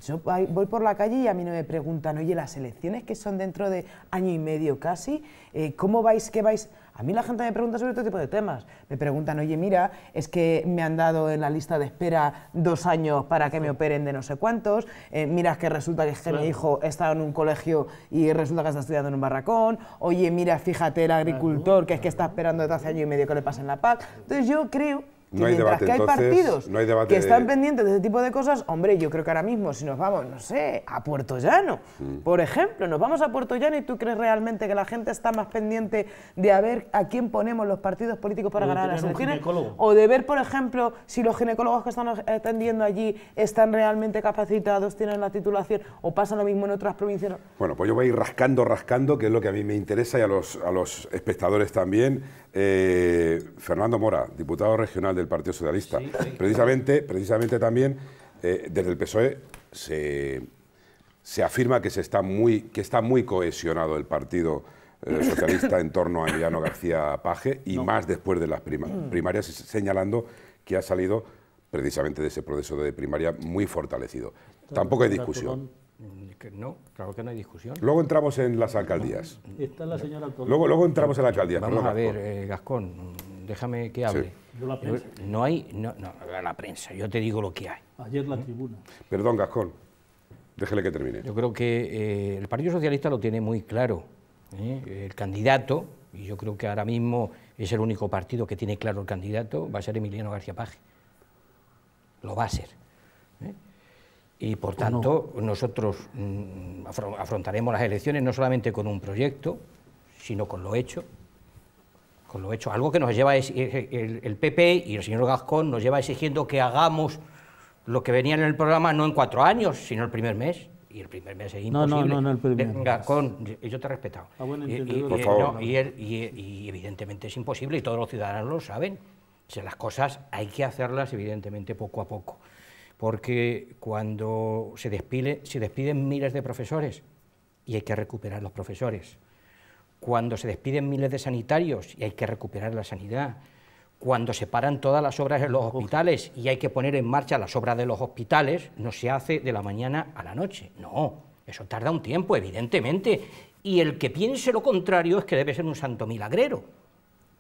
Yo voy por la calle y a mí no me preguntan, oye, las elecciones que son dentro de año y medio casi, eh, ¿cómo vais, qué vais? A mí la gente me pregunta sobre todo este tipo de temas. Me preguntan, oye, mira, es que me han dado en la lista de espera dos años para que me operen de no sé cuántos, eh, mira es que resulta que, mi hijo está en un colegio y resulta que está estudiando en un barracón, oye, mira, fíjate el agricultor que es que está esperando desde hace año y medio que le pasen la PAC. Entonces yo creo no hay mientras debate, que hay partidos que están pendientes de ese tipo de cosas, hombre, yo creo que ahora mismo si nos vamos, no sé, a Puerto Llano, mm. por ejemplo, nos vamos a Puerto Llano y tú crees realmente que la gente está más pendiente de a ver a quién ponemos los partidos políticos para ganar las elecciones, o de ver, por ejemplo, si los ginecólogos que están atendiendo allí están realmente capacitados, tienen la titulación, o pasa lo mismo en otras provincias. Bueno, pues yo voy a ir rascando, rascando, que es lo que a mí me interesa y a los, a los espectadores también. Eh, Fernando Mora, diputado regional de Partido Socialista. Precisamente, precisamente también eh, desde el PSOE se, se afirma que, se está muy, que está muy cohesionado el Partido eh, Socialista en torno a Emiliano García Paje y más después de las mm. primarias, señalando que ha salido precisamente de ese proceso de primaria muy fortalecido. Tampoco hay discusión. Mm, no, claro que no hay discusión. Luego entramos en las alcaldías. luego, luego entramos en la alcaldía. a ver, Gascón eh, déjame que hable. Yo la prensa. No hay, no, no, la prensa, yo te digo lo que hay. Ayer la ¿Mm? tribuna. Perdón, Gascón, déjele que termine. Yo creo que eh, el Partido Socialista lo tiene muy claro. ¿eh? El candidato, y yo creo que ahora mismo es el único partido que tiene claro el candidato, va a ser Emiliano García Paje. Lo va a ser. ¿eh? Y por tanto, nosotros mm, afrontaremos las elecciones no solamente con un proyecto, sino con lo hecho, lo hecho. Algo que nos lleva eh, eh, el, PP y el señor Gascón nos lleva exigiendo que hagamos lo que venía en el programa no en cuatro años, sino el primer mes. Y el primer mes es imposible. No, no, no, el primer mes. Gascón, eh, yo te he respetado. Ah, y, por favor. y, evidentemente es imposible y todos los ciudadanos lo saben. O las cosas hay que hacerlas evidentemente poco a poco. Porque cuando se, despide, se despiden miles de profesores y hay que recuperar los profesores cuando se despiden miles de sanitarios y hay que recuperar la sanidad, cuando se paran todas las obras en los hospitales y hay que poner en marcha las obras de los hospitales, no se hace de la mañana a la noche. No, eso tarda un tiempo, evidentemente. Y el que piense lo contrario es que debe ser un santo milagrero.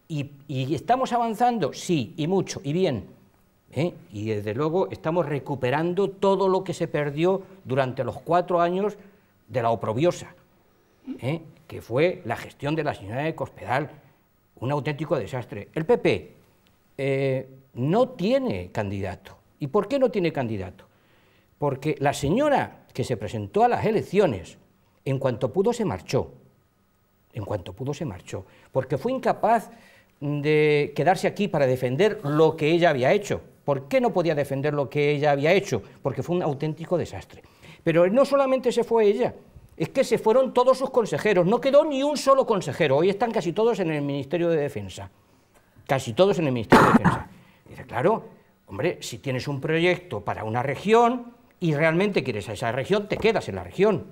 Y, estamos avanzando, sí, y mucho, y bien. ¿eh? Y desde luego estamos recuperando todo lo que se perdió durante los cuatro años de la oprobiosa. ¿eh? que fue la gestión de la señora de Cospedal, un auténtico desastre. El PP eh, no tiene candidato. ¿Y por qué no tiene candidato? Porque la señora que se presentó a las elecciones, en cuanto pudo se marchó, en cuanto pudo se marchó, porque fue incapaz de quedarse aquí para defender lo que ella había hecho. ¿Por qué no podía defender lo que ella había hecho? Porque fue un auténtico desastre. Pero no solamente se fue ella, es que se fueron todos sus consejeros, no quedó ni un solo consejero, hoy están casi todos en el Ministerio de Defensa, casi todos en el Ministerio de Defensa. dice, claro, hombre, si tienes un proyecto para una región y realmente quieres a esa región, te quedas en la región.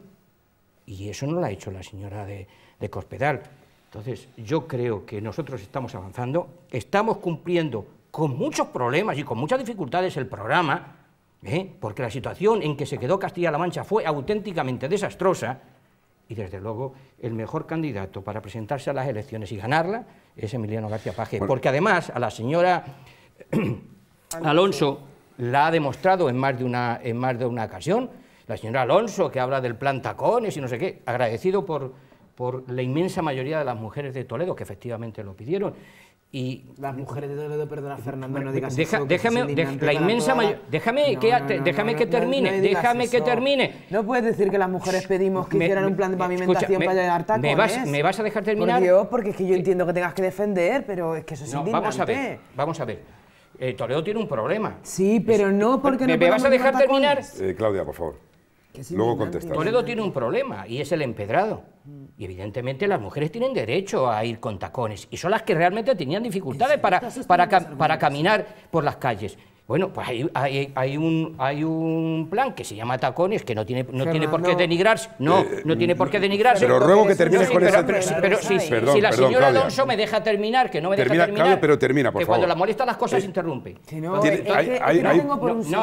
Y eso no lo ha hecho la señora de, de Cospedal. Entonces, yo creo que nosotros estamos avanzando, estamos cumpliendo con muchos problemas y con muchas dificultades el programa, ¿Eh? porque la situación en que se quedó Castilla-La Mancha fue auténticamente desastrosa, y desde luego el mejor candidato para presentarse a las elecciones y ganarla es Emiliano García Paje, porque además a la señora Alonso la ha demostrado en más de una, en más de una ocasión, la señora Alonso que habla del plan tacones y no sé qué, agradecido por, por la inmensa mayoría de las mujeres de Toledo que efectivamente lo pidieron, y Las mujeres de Toledo, perdona Fernando, no digas eso, Déjame, la inmensa mayor, Déjame que, déjame que termine, déjame que termine. No puedes decir que las mujeres pedimos que hicieran un plan de pavimentación para llegar tacones. Me vas, a dejar terminar? Por Dios, porque es que yo entiendo que tengas que defender, pero es que eso es indignante. Vamos a ver, vamos a ver. Eh, Toledo tiene un problema. Sí, pero no porque me, no... ¿Me vas a dejar terminar? Eh, Claudia, por favor. Luego Toledo tiene un problema y es el empedrado. Y evidentemente las mujeres tienen derecho a ir con tacones y son las que realmente tenían dificultades para, para, para, caminar por las calles. Bueno, pues hay, hay, un, hay un plan que se llama tacones, que no tiene, no tiene por qué denigrarse. No, eh, no tiene por qué eh, denigrarse. Pero ruego que termines con esa pero, si, la señora Alonso me deja terminar, que no me deja terminar. Claudia, pero termina, por que cuando la molestan las cosas interrumpe. no, no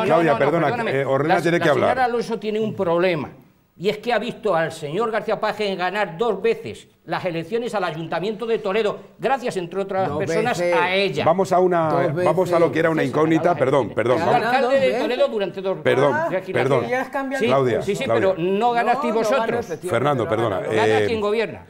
Claudia, perdona, eh, tiene que hablar. La señora Alonso tiene un problema y es que ha visto al señor García Paje ganar dos veces las elecciones al Ayuntamiento de Toledo, gracias, entre otras personas, a ella. Vamos a una vamos a lo que era una incógnita, perdón, perdón. alcalde de Toledo durante dos Perdón, ah, perdón. Claudia, sí, sí, pero no ganaste vosotros. Fernando, perdona. Eh, Gana quien gobierna.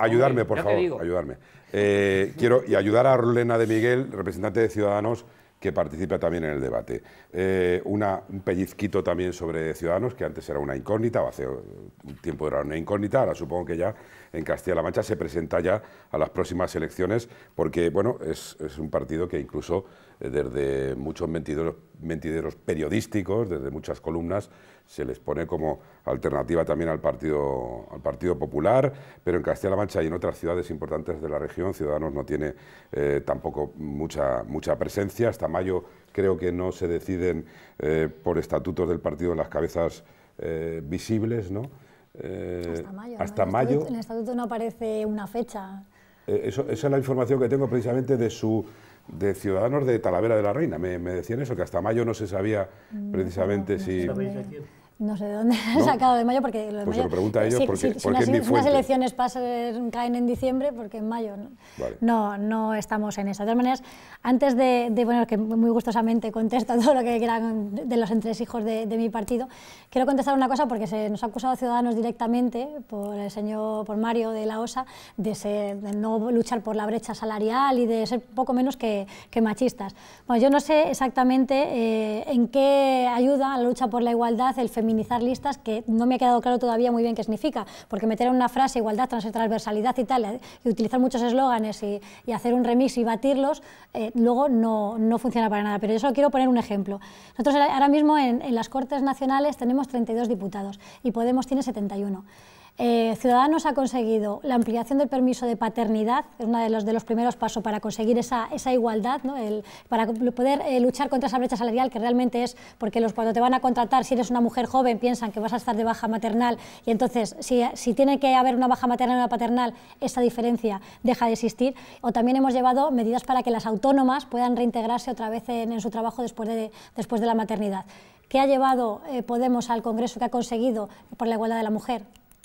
ayudarme, por favor, ayudarme. Eh, quiero y ayudar a Orlena de Miguel, representante de Ciudadanos, que participa también en el debate. Eh, un pellizquito también sobre Ciudadanos, que antes era una incógnita, o hace eh, un tiempo era una incógnita, ahora supongo que ya en Castilla-La Mancha se presenta ya a las próximas elecciones, porque bueno, es, un partido que incluso eh, desde muchos mentideros periodísticos, desde muchas columnas, se les pone como alternativa también al Partido, al partido Popular, pero en Castilla-La Mancha y en otras ciudades importantes de la región, Ciudadanos no tiene eh, tampoco mucha, mucha presencia. Hasta mayo creo que no se deciden eh, por estatutos del partido en las cabezas eh, visibles, ¿no? hasta mayo. En el estatuto no aparece una fecha. esa es la información que tengo precisamente de su de ciudadanos de Talavera de la Reina. Me, decían eso, que hasta mayo no se sabía mm, precisamente si... No sé de dónde sacado de mayo, porque lo de pues mayo. pregunta a ellos si, porque, elecciones caen en diciembre, porque en mayo no, no, no, estamos en eso. De todas maneras, antes de, de, bueno, que muy gustosamente contesto todo lo que quieran de los entresijos de, de mi partido, quiero contestar una cosa porque se nos ha acusado a Ciudadanos directamente por el señor, por Mario de la OSA, de, ser, no luchar por la brecha salarial y de ser poco menos que, machistas. Bueno, yo no sé exactamente eh, en qué ayuda a la lucha por la igualdad el feminismo feminizar listas que no me ha quedado claro todavía muy bien qué significa, porque meter en una frase igualdad, transversalidad y tal, eh, y utilizar muchos eslóganes y, hacer un remix y batirlos, eh, luego no, funciona para nada. Pero yo solo quiero poner un ejemplo. Nosotros ahora mismo en, en las Cortes Nacionales tenemos 32 diputados y Podemos tiene 71. Eh, Ciudadanos ha conseguido la ampliación del permiso de paternidad, es uno de los, primeros pasos para conseguir esa, igualdad, para poder eh, luchar contra esa brecha salarial que realmente es, porque los, cuando te van a contratar, si eres una mujer joven, piensan que vas a estar de baja maternal y entonces si, tiene que haber una baja maternal o una paternal, esa diferencia deja de existir. O también hemos llevado medidas para que las autónomas puedan reintegrarse otra vez en, su trabajo después de, la maternidad. ¿Qué ha llevado eh, Podemos al Congreso que ha conseguido por la igualdad de la mujer?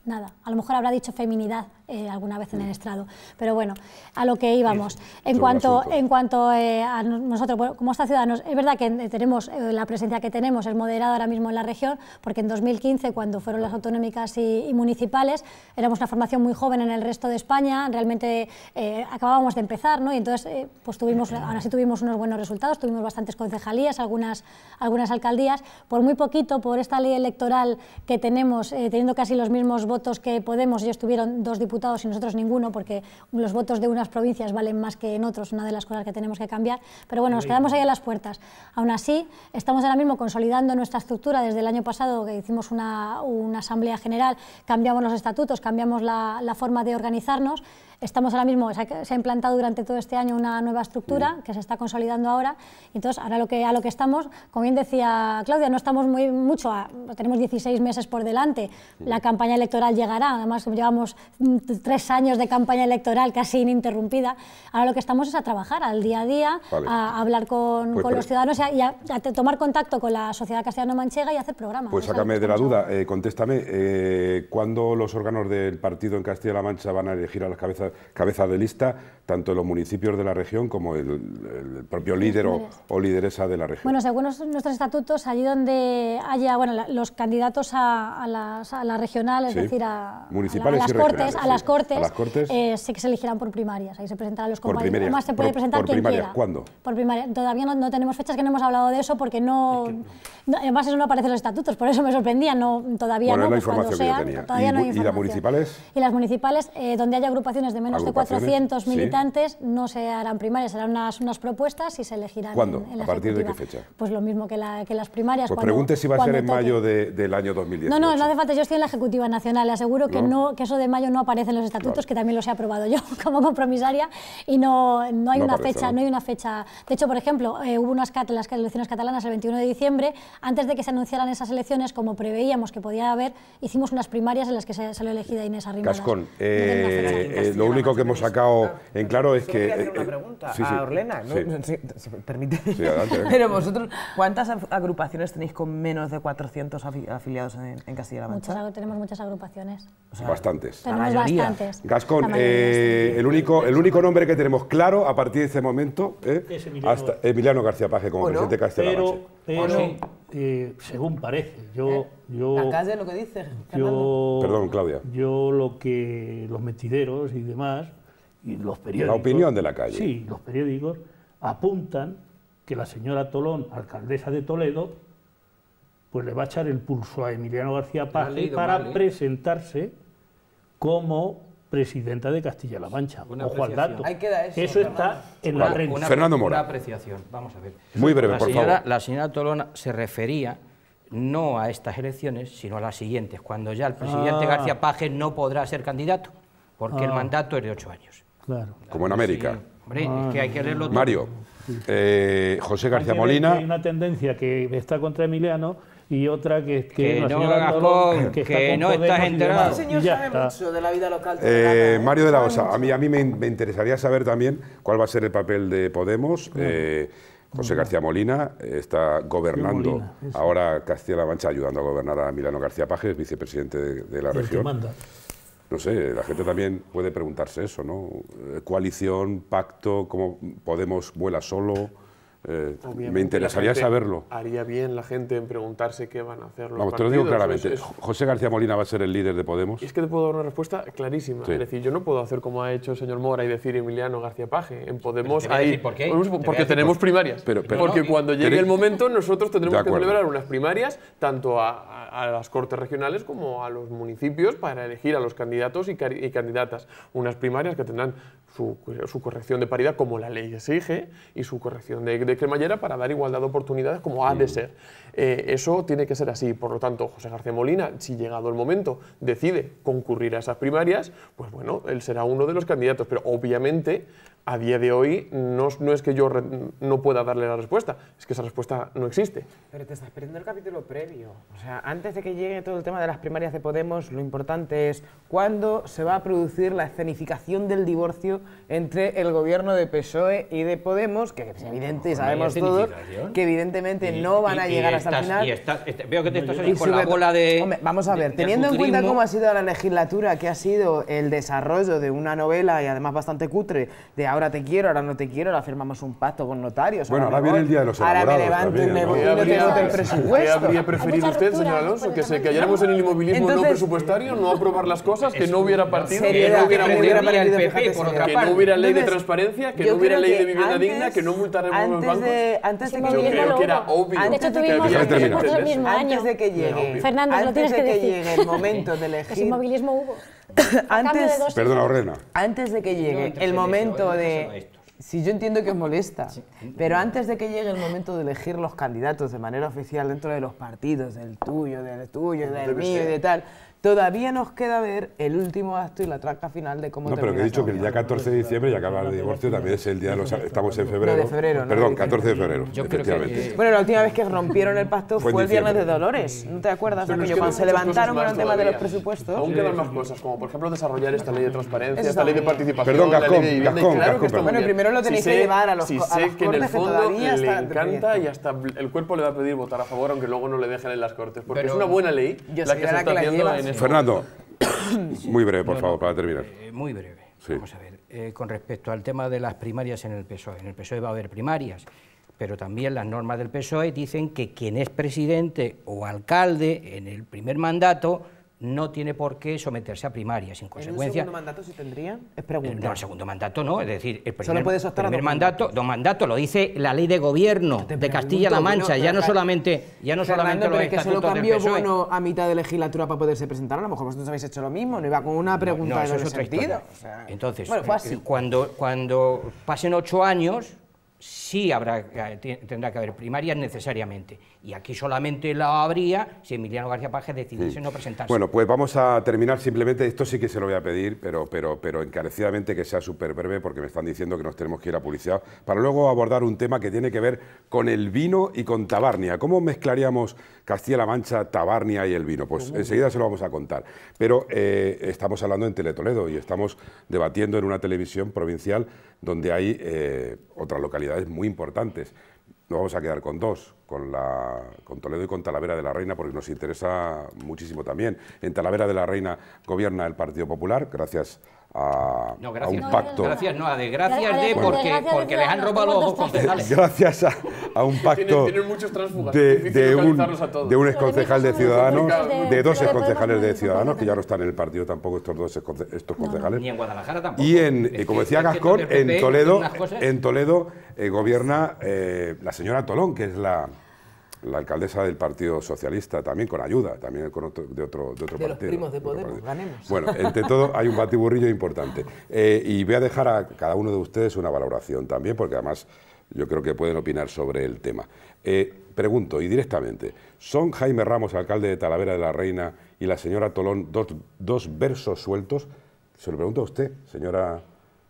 nada. A lo mejor habrá dicho feminidad, eh, alguna vez en el estrado. Pero bueno, a lo que íbamos. En cuanto, en eh, cuanto a nosotros, como esta Ciudadanos, es verdad que tenemos eh, la presencia que tenemos es moderada ahora mismo en la región, porque en 2015, cuando fueron las autonómicas y, municipales, éramos una formación muy joven en el resto de España, realmente acabábamos de empezar, ¿no? Y entonces, pues tuvimos, ahora sí tuvimos unos buenos resultados, tuvimos bastantes concejalías, algunas, algunas alcaldías, por muy poquito, por esta ley electoral que tenemos, teniendo casi los mismos votos que Podemos, ellos tuvieron dos diputados y nosotros ninguno, porque los votos de unas provincias valen más que en otros, una de las cosas que tenemos que cambiar. Pero bueno, nos quedamos ahí a las puertas. Aún así, estamos ahora mismo consolidando nuestra estructura desde el año pasado, que hicimos una, asamblea general, cambiamos los estatutos, cambiamos la forma de organizarnos. Estamos ahora mismo, se ha, implantado durante todo este año una nueva estructura que se está consolidando ahora. Entonces, ahora lo que, a lo que estamos, como bien decía Claudia, no estamos muy mucho, tenemos 16 meses por delante. La campaña electoral llegará, además llevamos tres años de campaña electoral casi ininterrumpida. Ahora lo que estamos es a trabajar al día a día, a, hablar con, pues los e- ciudadanos y, a, tomar contacto con la sociedad castellano-manchega y hacer programas. Pues sácame de la duda, eh, contéstame, eh, ¿cuándo los órganos del partido en Castilla-La Mancha van a elegir a las cabezas cabeza, de lista, tanto los municipios de la región como el, propio líder o, lideresa de la región. Bueno, según nuestros estatutos, allí donde haya bueno, los candidatos a, las, a la regional, es decir, a, Municipales a las, cortes, a las cortes, eh, sí que se elegirán por primarias, ahí se presentarán los compañeros. se puede por, presentar por primarias. ¿Cuándo? Por primaria. Todavía no, tenemos fechas que no hemos hablado de eso porque no, En no. eso no aparece los estatutos, por eso me sorprendía, no, todavía no. ¿Y, las municipales? Y las municipales, eh, donde haya agrupaciones de menos de 400 militantes, no se harán primarias, serán unas, unas propuestas y se elegirán. ¿Cuándo? ¿A partir de qué fecha? Pues lo mismo que, la, que las primarias. Pues pregunte si va a ser en mayo del año 2010. No, no, no hace falta, yo estoy en la Ejecutiva Nacional, le aseguro que, no. que eso de mayo no aparece en los estatutos, que también los he aprobado yo como compromisaria, y no, no hay una fecha, no hay una fecha. De hecho, por ejemplo, eh, hubo unas cat las elecciones catalanas el 21 de diciembre, antes de que se anunciaran esas elecciones, como preveíamos que podía haber, hicimos unas primarias en las que se salió elegida Inés Arrimadas. Cascón, eh, único que hemos sacado en claro es que... Eh, eh, a Orlena, Sí. permite. Pero vosotros, ¿cuántas agrupaciones tenéis con menos de 400 afiliados en, Castilla-La Mancha? tenemos muchas agrupaciones. bastantes. Tenemos bastantes. Gascón, eh, el, único, el único nombre que tenemos claro a partir de este momento es Emiliano, García Paje como presidente de Castilla-La Mancha según parece. Eh, yo, la calle lo que dice. Perdón, Claudia. Yo lo que los metideros y demás, y los periódicos. La opinión de la calle. Sí, los periódicos apuntan que la señora Tolón, alcaldesa de Toledo, pues le va a echar el pulso a Emiliano García Page para ¿eh? presentarse como presidenta de Castilla-La Mancha. Ojo dato. eso, está en la Fernando apreciación, vamos a ver. Muy breve, la señora, favor. Tolona se refería no a estas elecciones, sino a las siguientes, cuando ya el presidente ah. García Paje no podrá ser candidato, porque el ah. mandato es de ocho años. Claro. Como en América. Mario, eh, José García Molina... Hay una tendencia que está contra Emiliano y otra que, que, que no, está enterado. Mario de la Osa, a mí, a mí me, interesaría saber también cuál va a ser el papel de Podemos. Eh, José García Molina está gobernando ahora Castilla-La Mancha, ayudando a gobernar a Milano García Pajes, vicepresidente de, la región. No sé, la gente también puede preguntarse eso, ¿no? Eh, coalición, pacto, cómo Podemos vuela solo. Eh, me interesaría saberlo. Haría bien la gente en preguntarse qué van a hacer los Vamos, Te lo digo claramente. José García Molina va a ser el líder de Podemos. es que te puedo dar una respuesta clarísima. Es decir, yo no puedo hacer como ha hecho el señor Mora y decir Emiliano García Paje. En Podemos ahí ¿por qué? Porque tenemos primarias. porque cuando llegue el momento nosotros tendremos que celebrar unas primarias tanto a, las cortes regionales como a los municipios para elegir a los candidatos y candidatas. Unas primarias que tendrán su, corrección de paridad como la ley exige y su corrección de, cremallera para dar igualdad de oportunidades como ha de mm. ser. Eh, eso tiene que ser así. Por lo tanto, José García Molina, si llegado el momento decide concurrir a esas primarias, pues bueno, él será uno de los candidatos. Pero obviamente a día de hoy no, no es que yo no pueda darle la respuesta, es que esa respuesta no existe. Pero te estás perdiendo el capítulo previo. O sea, antes de que llegue todo el tema de las primarias de Podemos, lo importante es cuándo se va a producir la escenificación del divorcio entre el gobierno de PSOE y de Podemos, que es evidente sabemos todos que evidentemente no van a llegar hasta el final. Este, veo que te estás de... vamos a ver, teniendo en cuenta cómo ha sido la legislatura, que ha sido el desarrollo de una novela y además bastante cutre de ahora ahora te quiero, ahora no te quiero, ahora firmamos un pacto con notarios. Bueno, ahora, viene el día de los Ahora me levanto y me voy no el presupuesto. ¿Qué habría preferido usted, señor Alonso? ¿Que se cayéramos en el inmovilismo no presupuestario, no aprobar las cosas, que no hubiera partido, que no hubiera que no hubiera ley de transparencia, que no hubiera ley de vivienda digna, que no multaremos los bancos? Antes de que creo que era obvio. De tuvimos el mismo año. Antes de que llegue el momento de elegir... ¿Qué inmovilismo hubo antes, Antes de que llegue el momento de... si yo entiendo que os molesta, pero antes de que llegue el momento de elegir los candidatos de manera oficial dentro de los partidos, del tuyo, del tuyo, del mío y de tal, Todavía nos queda ver el último acto y la traca final de cómo No, pero que he dicho que el día 14 de diciembre, ya acaba el divorcio, también es el día Estamos en febrero. de febrero Perdón, 14 de febrero. Yo efectivamente. Creo que, bueno, la última vez que rompieron el pacto fue, el viernes de Dolores. ¿No te acuerdas aquello? Cuando se levantaron con el tema de los presupuestos. Aún quedan más cosas, como por ejemplo desarrollar esta ley de transparencia, esta ley de participación. Perdón, Gascón, Gascón, Gascón. Bueno, primero lo tenéis que llevar a los Si sé que en el fondo le encanta y hasta el cuerpo le va a pedir votar a favor, aunque luego no le dejen en las cortes. Porque es una buena ley la que está haciendo en Fernando, muy breve, por favor, para terminar. Eh, eh, muy breve. Vamos a ver, eh, con respecto al tema de las primarias en el PSOE. En el PSOE va a haber primarias, pero también las normas del PSOE dicen que quien es presidente o alcalde en el primer mandato no tiene por qué someterse a primarias. En consecuencia, ¿En el segundo mandato sí tendría? Es pregunta. Eh, no, el segundo mandato no, es decir, el primer, Solo puede primer mandato, dos mandatos, lo dice la ley de gobierno de Castilla-La Mancha, ya no solamente, ya no solamente pero es que se lo cambió bueno a mitad de legislatura para poderse presentar, a lo mejor vosotros habéis hecho lo mismo, no iba con una pregunta de es sentido. Entonces, eh, cuando, cuando pasen ocho años, sí habrá, tendrá que haber primarias necesariamente. Y aquí solamente la habría si Emiliano García Paje decidiese no presentarse. Bueno, pues vamos a terminar simplemente, esto sí que se lo voy a pedir, pero, pero, pero encarecidamente que sea súper breve, porque me están diciendo que nos tenemos que ir a publicidad, para luego abordar un tema que tiene que ver con el vino y con Tabarnia. ¿Cómo mezclaríamos Castilla-La Mancha, Tabarnia y el vino? Pues enseguida se lo vamos a contar. Pero eh, estamos hablando en Teletoledo y estamos debatiendo en una televisión provincial donde hay eh, otras localidades muy muy importantes. Nos vamos a quedar con dos, con, con Toledo y con Talavera de la Reina, porque nos interesa muchísimo también. En Talavera de la Reina gobierna el Partido Popular, gracias a, a, un pacto. Gracias, no, a desgracias de porque, porque les han robado los concejales. Gracias a, a un pacto tienen, tienen de, de, un, a de un exconcejal de Ciudadanos, de dos concejales de Ciudadanos, que ya no están en el partido tampoco estos dos estos concejales. Ni en Guadalajara tampoco. Y en, como decía Gascón, en Toledo, en Toledo eh, gobierna eh, la señora Tolón, que es la la alcaldesa del Partido Socialista, también con ayuda, también de otro, partido. primos de ganemos. Bueno, entre todo hay un batiburrillo importante. Eh, y voy a dejar a cada uno de ustedes una valoración también, porque además yo creo que pueden opinar sobre el tema. Eh, pregunto, y directamente, ¿son Jaime Ramos, alcalde de Talavera de la Reina, y la señora Tolón dos, versos sueltos? Se lo pregunto a usted, señora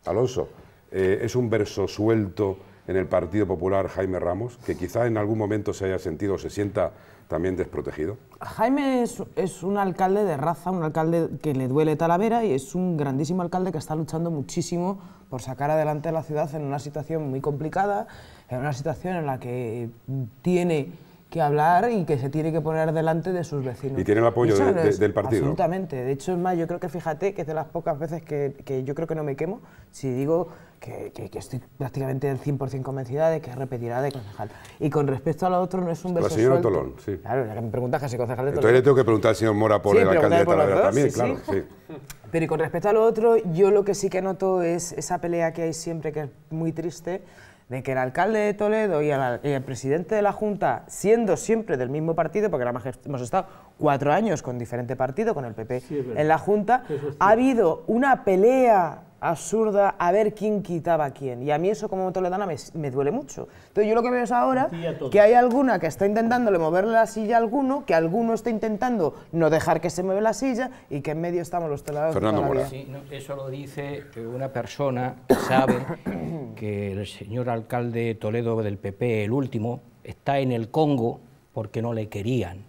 Alonso. Eh, ¿Es un verso suelto en el Partido Popular Jaime Ramos, que quizá en algún momento se haya sentido o se sienta también desprotegido? Jaime es, un alcalde de raza, un alcalde que le duele Talavera y es un grandísimo alcalde que está luchando muchísimo por sacar adelante la ciudad en una situación muy complicada, en una situación en la que tiene que hablar y que se tiene que poner delante de sus vecinos. Y tiene el apoyo del partido. Absolutamente. De hecho, es más, yo creo que fíjate que es de las pocas veces que, que yo creo que no me quemo si digo que, que, estoy prácticamente del 100% convencida de que repetirá de concejal. Y con respecto a lo otro, no es un beso La señora suelto. Tolón, sí. Claro, que me preguntas que si concejal de Tolón. Entonces le tengo que preguntar al señor Mora por el alcalde de Talavera también, claro. Pero y con respecto a lo otro, yo lo que sí que noto es esa pelea que hay siempre, que es muy triste, de que el alcalde de Toledo y el, presidente de la Junta, siendo siempre del mismo partido, porque hemos estado cuatro años con diferente partido, con el PP en la Junta, ha habido una pelea absurda, a ver quién quitaba quién. Y a mí eso como toledana me, duele mucho. Entonces yo lo que veo es ahora que hay alguna que está intentándole mover la silla a alguno, que alguno está intentando no dejar que se mueva la silla y que en medio estamos los toledanos. Fernando Mora. eso lo dice eh, una persona que sabe que el señor alcalde Toledo del PP, el último, está en el Congo porque no le querían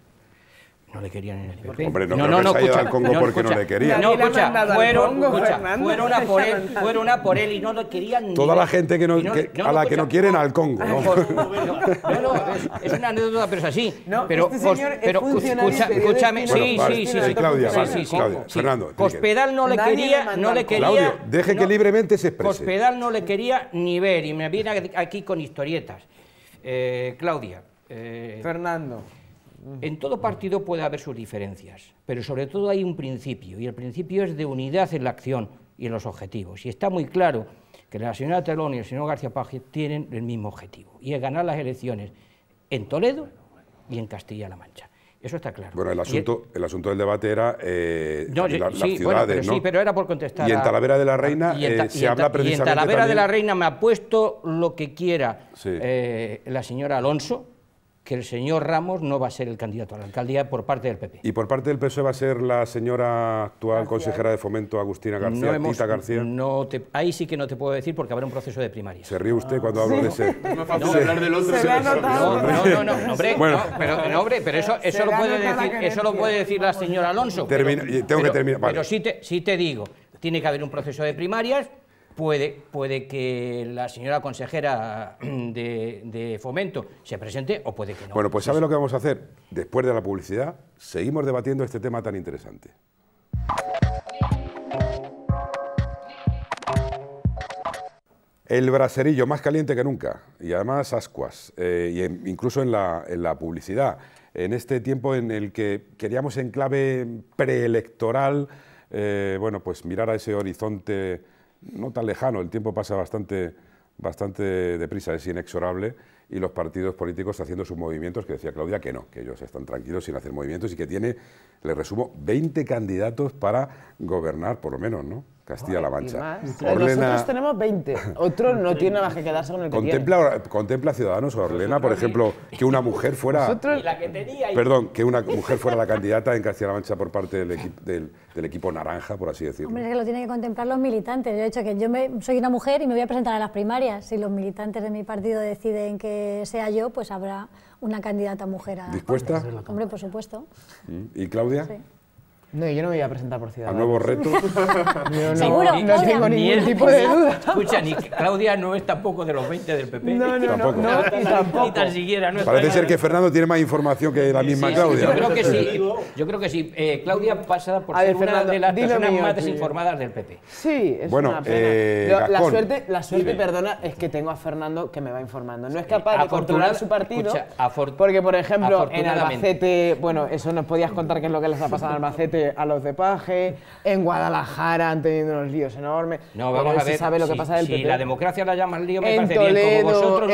no le querían en el PP. Hombre, no, no, no, no, al Congo porque no, le querían. No, escucha, fueron, fueron, a por él, fueron por él y no lo querían. Toda la gente que no, a la que no quieren al Congo. No, es, una anécdota, pero es así. pero, este escúchame, sí, sí, eh, sí, sí, Claudia, sí, sí, Fernando. Cospedal no le quería, no le quería. deje que libremente se exprese. Cospedal no le quería ni ver y me viene aquí con historietas. Eh, Claudia. Eh, Fernando. En todo partido puede haber sus diferencias, pero sobre todo hay un principio, y el principio es de unidad en la acción y en los objetivos. Y está muy claro que la señora Telón y el señor García paje tienen el mismo objetivo, y es ganar las elecciones en Toledo y en Castilla-La Mancha. Eso está claro. Bueno, el asunto, el, asunto del debate era la, eh, ciudad las ciudades, pero Sí, pero era por contestar. Y en Talavera de la Reina se habla precisamente. Y en eh, Talavera de la Reina me ha puesto lo que quiera eh, la señora Alonso, que el señor Ramos no va a ser el candidato a la alcaldía por parte del PP. ¿Y por parte del PSOE va a ser la señora actual consejera de fomento, Agustina García, Tita García? No ahí sí que no te puedo decir porque habrá un proceso de primaria. Se ríe usted cuando ah, hablo de ese. No, no, no no, no, hombre, pero, hombre, pero eso, eso, lo puede, decir, eso lo puede decir la señora Alonso. pero, tengo que terminar. Pero sí te, sí te digo, tiene que haber un proceso de primarias Puede, puede, que la señora consejera de, Fomento se presente o puede que no. Bueno, pues ¿sabe lo que vamos a hacer? Después de la publicidad, seguimos debatiendo este tema tan interesante. El bracerillo más caliente que nunca, y además ascuas, eh, y incluso en la, publicidad, en este tiempo en el que queríamos en clave preelectoral, eh, bueno, pues mirar a ese horizonte no tan lejano, el tiempo pasa bastante, bastante deprisa, es inexorable, y los partidos políticos haciendo sus movimientos, que decía Claudia que no, que ellos están tranquilos sin hacer movimientos y que tiene, le resumo, 20 candidatos para gobernar, por lo menos, ¿no? Castilla-La Mancha. Nosotros tenemos 20. Otro no tiene más que quedarse con el que contempla, tiene. Contempla Ciudadanos Orlena, por ejemplo, que una mujer fuera... La Perdón, que una mujer fuera la candidata en Castilla-La Mancha por parte del, equipo naranja, por así decirlo. Hombre, es que lo tienen que contemplar los militantes. Yo he dicho que yo me, soy una mujer y me voy a presentar a las primarias. Si los militantes de mi partido deciden que sea yo, pues habrá una candidata mujer a... ¿Dispuesta? Hombre, por supuesto. ¿Mm? ¿Y Claudia? Sí. No, yo no me voy a presentar por Ciudadanos A nuevos retos. no, ¿Seguro? No, tengo ningún el, tipo de duda. Escucha, ni Claudia no es tampoco de los 20 del PP. No, no, tampoco. no, ni tampoco. Ni tan siquiera. Parece ser que Fernando tiene más información que la misma Claudia. yo creo que sí. Yo creo que sí. Eh, Claudia pasa por sí. ser Fernando, una de las personas del PP. Sí, es una pena. Eh, la suerte, la suerte perdona, es que tengo a Fernando que me va informando. No es capaz de controlar su partido. Escucha, porque, por ejemplo, en Albacete, bueno, eso nos podías contar qué es lo que les ha pasado en Albacete a los de Paje, en Guadalajara han tenido unos líos enormes. No, vamos a ver. sabe lo que pasa del la democracia la llama el lío, me en parece bien. Como vosotros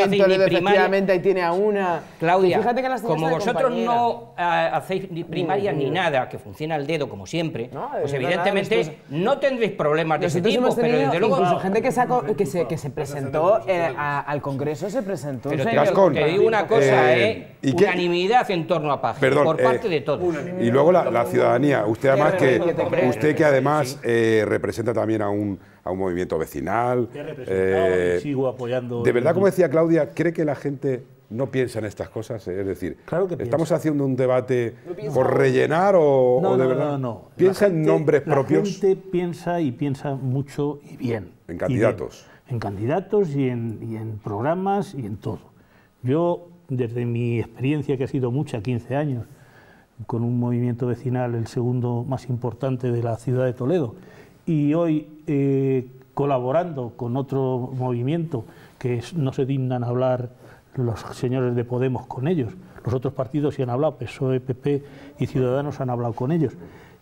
ahí tiene a una. Claudia, fíjate que las como vosotros no eh, hacéis ni primaria ni nada, que funciona al dedo como siempre, pues evidentemente no tendréis problemas de ese tipo, pero desde luego. Incluso gente que, se, presentó eh, al Congreso, se presentó. Pero te digo una eh, cosa, ¿eh? unanimidad en torno a Paje, por parte de todos. Y luego la ciudadanía. Usted además que, usted que además eh, representa también a un, a un movimiento vecinal. Eh, sigo apoyando. De verdad, como decía Claudia, ¿cree que la gente no piensa en estas cosas? Es decir, ¿estamos haciendo un debate por rellenar o, no, o de no, No, ¿Piensa en nombres propios? La gente piensa y piensa mucho y bien. En candidatos. en candidatos y en, y en programas y en todo. Yo, desde mi experiencia, que ha sido mucha, 15 años, con un movimiento vecinal el segundo más importante de la ciudad de Toledo, y hoy eh, colaborando con otro movimiento que no se dignan hablar los señores de Podemos con ellos. Los otros partidos sí han hablado, PSOE, PP y Ciudadanos han hablado con ellos,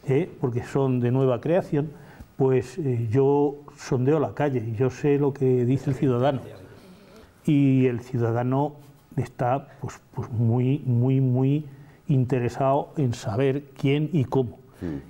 eh, porque son de nueva creación, pues eh, yo sondeo la calle, yo sé lo que dice el ciudadano. Y el ciudadano está pues, pues muy, muy, muy interesado en saber quién y cómo.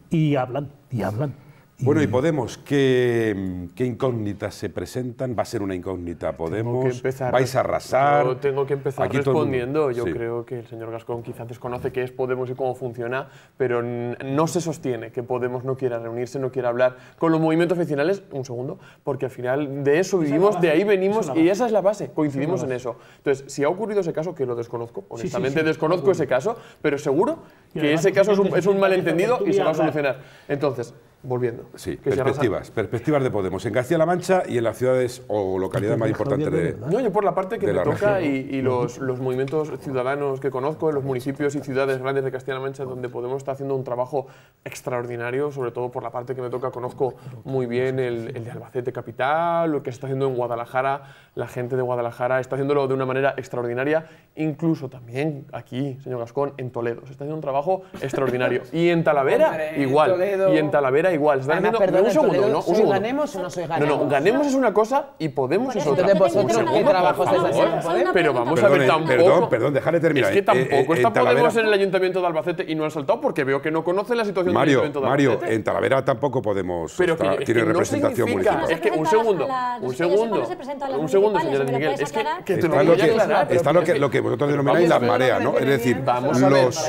Y hablan, y hablan. Bueno, y Podemos, ¿qué, incógnitas se presentan? Va a ser una incógnita Podemos, empezar, vais a arrasar. tengo que empezar respondiendo. Yo creo que el señor Gascón quizás desconoce qué es Podemos y cómo funciona, pero no se sostiene que Podemos no quiera reunirse, no quiera hablar con los movimientos vecinales, un segundo, porque al final de eso vivimos, de ahí venimos y esa es la base, coincidimos en eso. Entonces, si ha ocurrido ese caso, que lo desconozco, honestamente desconozco ese caso, pero seguro que ese caso es un, es un malentendido y se va a solucionar. Entonces, volviendo. Sí, perspectivas, perspectivas de Podemos en Castilla-La Mancha y en las ciudades o localidades más importantes de, No, yo por la parte que me toca y, los, los, movimientos ciudadanos que conozco, en los municipios y ciudades grandes de Castilla-La Mancha donde Podemos está haciendo un trabajo extraordinario, sobre todo por la parte que me toca conozco muy bien el, el de Albacete Capital, lo que se está haciendo en Guadalajara, la gente de Guadalajara está haciéndolo de una manera extraordinaria, incluso también aquí, señor Gascón, en Toledo, se está haciendo un trabajo extraordinario. Y en Talavera, igual. Y en Talavera igual. Se están Además, diciendo- perdona, un segundo, Toledo, ¿no? Un segundo. ganemos o no soy ganemos? No, no, ganemos es una cosa y podemos es otra. Entonces, pregunto ¿vosotros qué cosa, Pero vamos a ver, tampoco. perdón, perdón, dejadle terminar. Es que Eh, eh, tampoco Podemos eh, en el Ayuntamiento de Albacete y no han saltado porque veo que no conocen la situación Mario, del Ayuntamiento de Mario, Mario, en Talavera tampoco podemos. Pero que tiene representación municipal. Es que un segundo, un segundo, un segundo, señora Miguel. Es que, que te lo Está voy lo a que, está lo, que, lo que vosotros denomináis la marea, ¿no? Es decir, Vamos a los.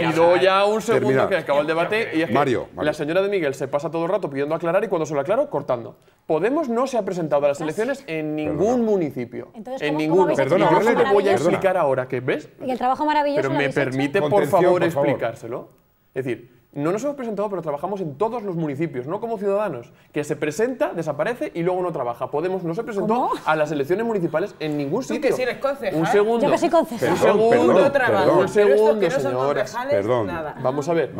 Pido ya un segundo que acabó el debate y es que Mario. la señora de Miguel se pasa todo el rato pidiendo aclarar y cuando se lo aclaro, cortando. Podemos no se ha presentado a las elecciones en ningún municipio. en ningún yo le voy a explicar ahora que ves. Y el trabajo maravilloso. Pero me permite, por por favor. explicárselo. Es decir, no nos hemos presentado, pero trabajamos en todos los municipios, no como ciudadanos, que se presenta, desaparece y luego no trabaja. Podemos no se presentó a las elecciones municipales en ningún sitio. que si eres concejal. Un segundo. Yo que soy concejal. Un segundo, perdón, señoras. Perdón. Vamos a ver.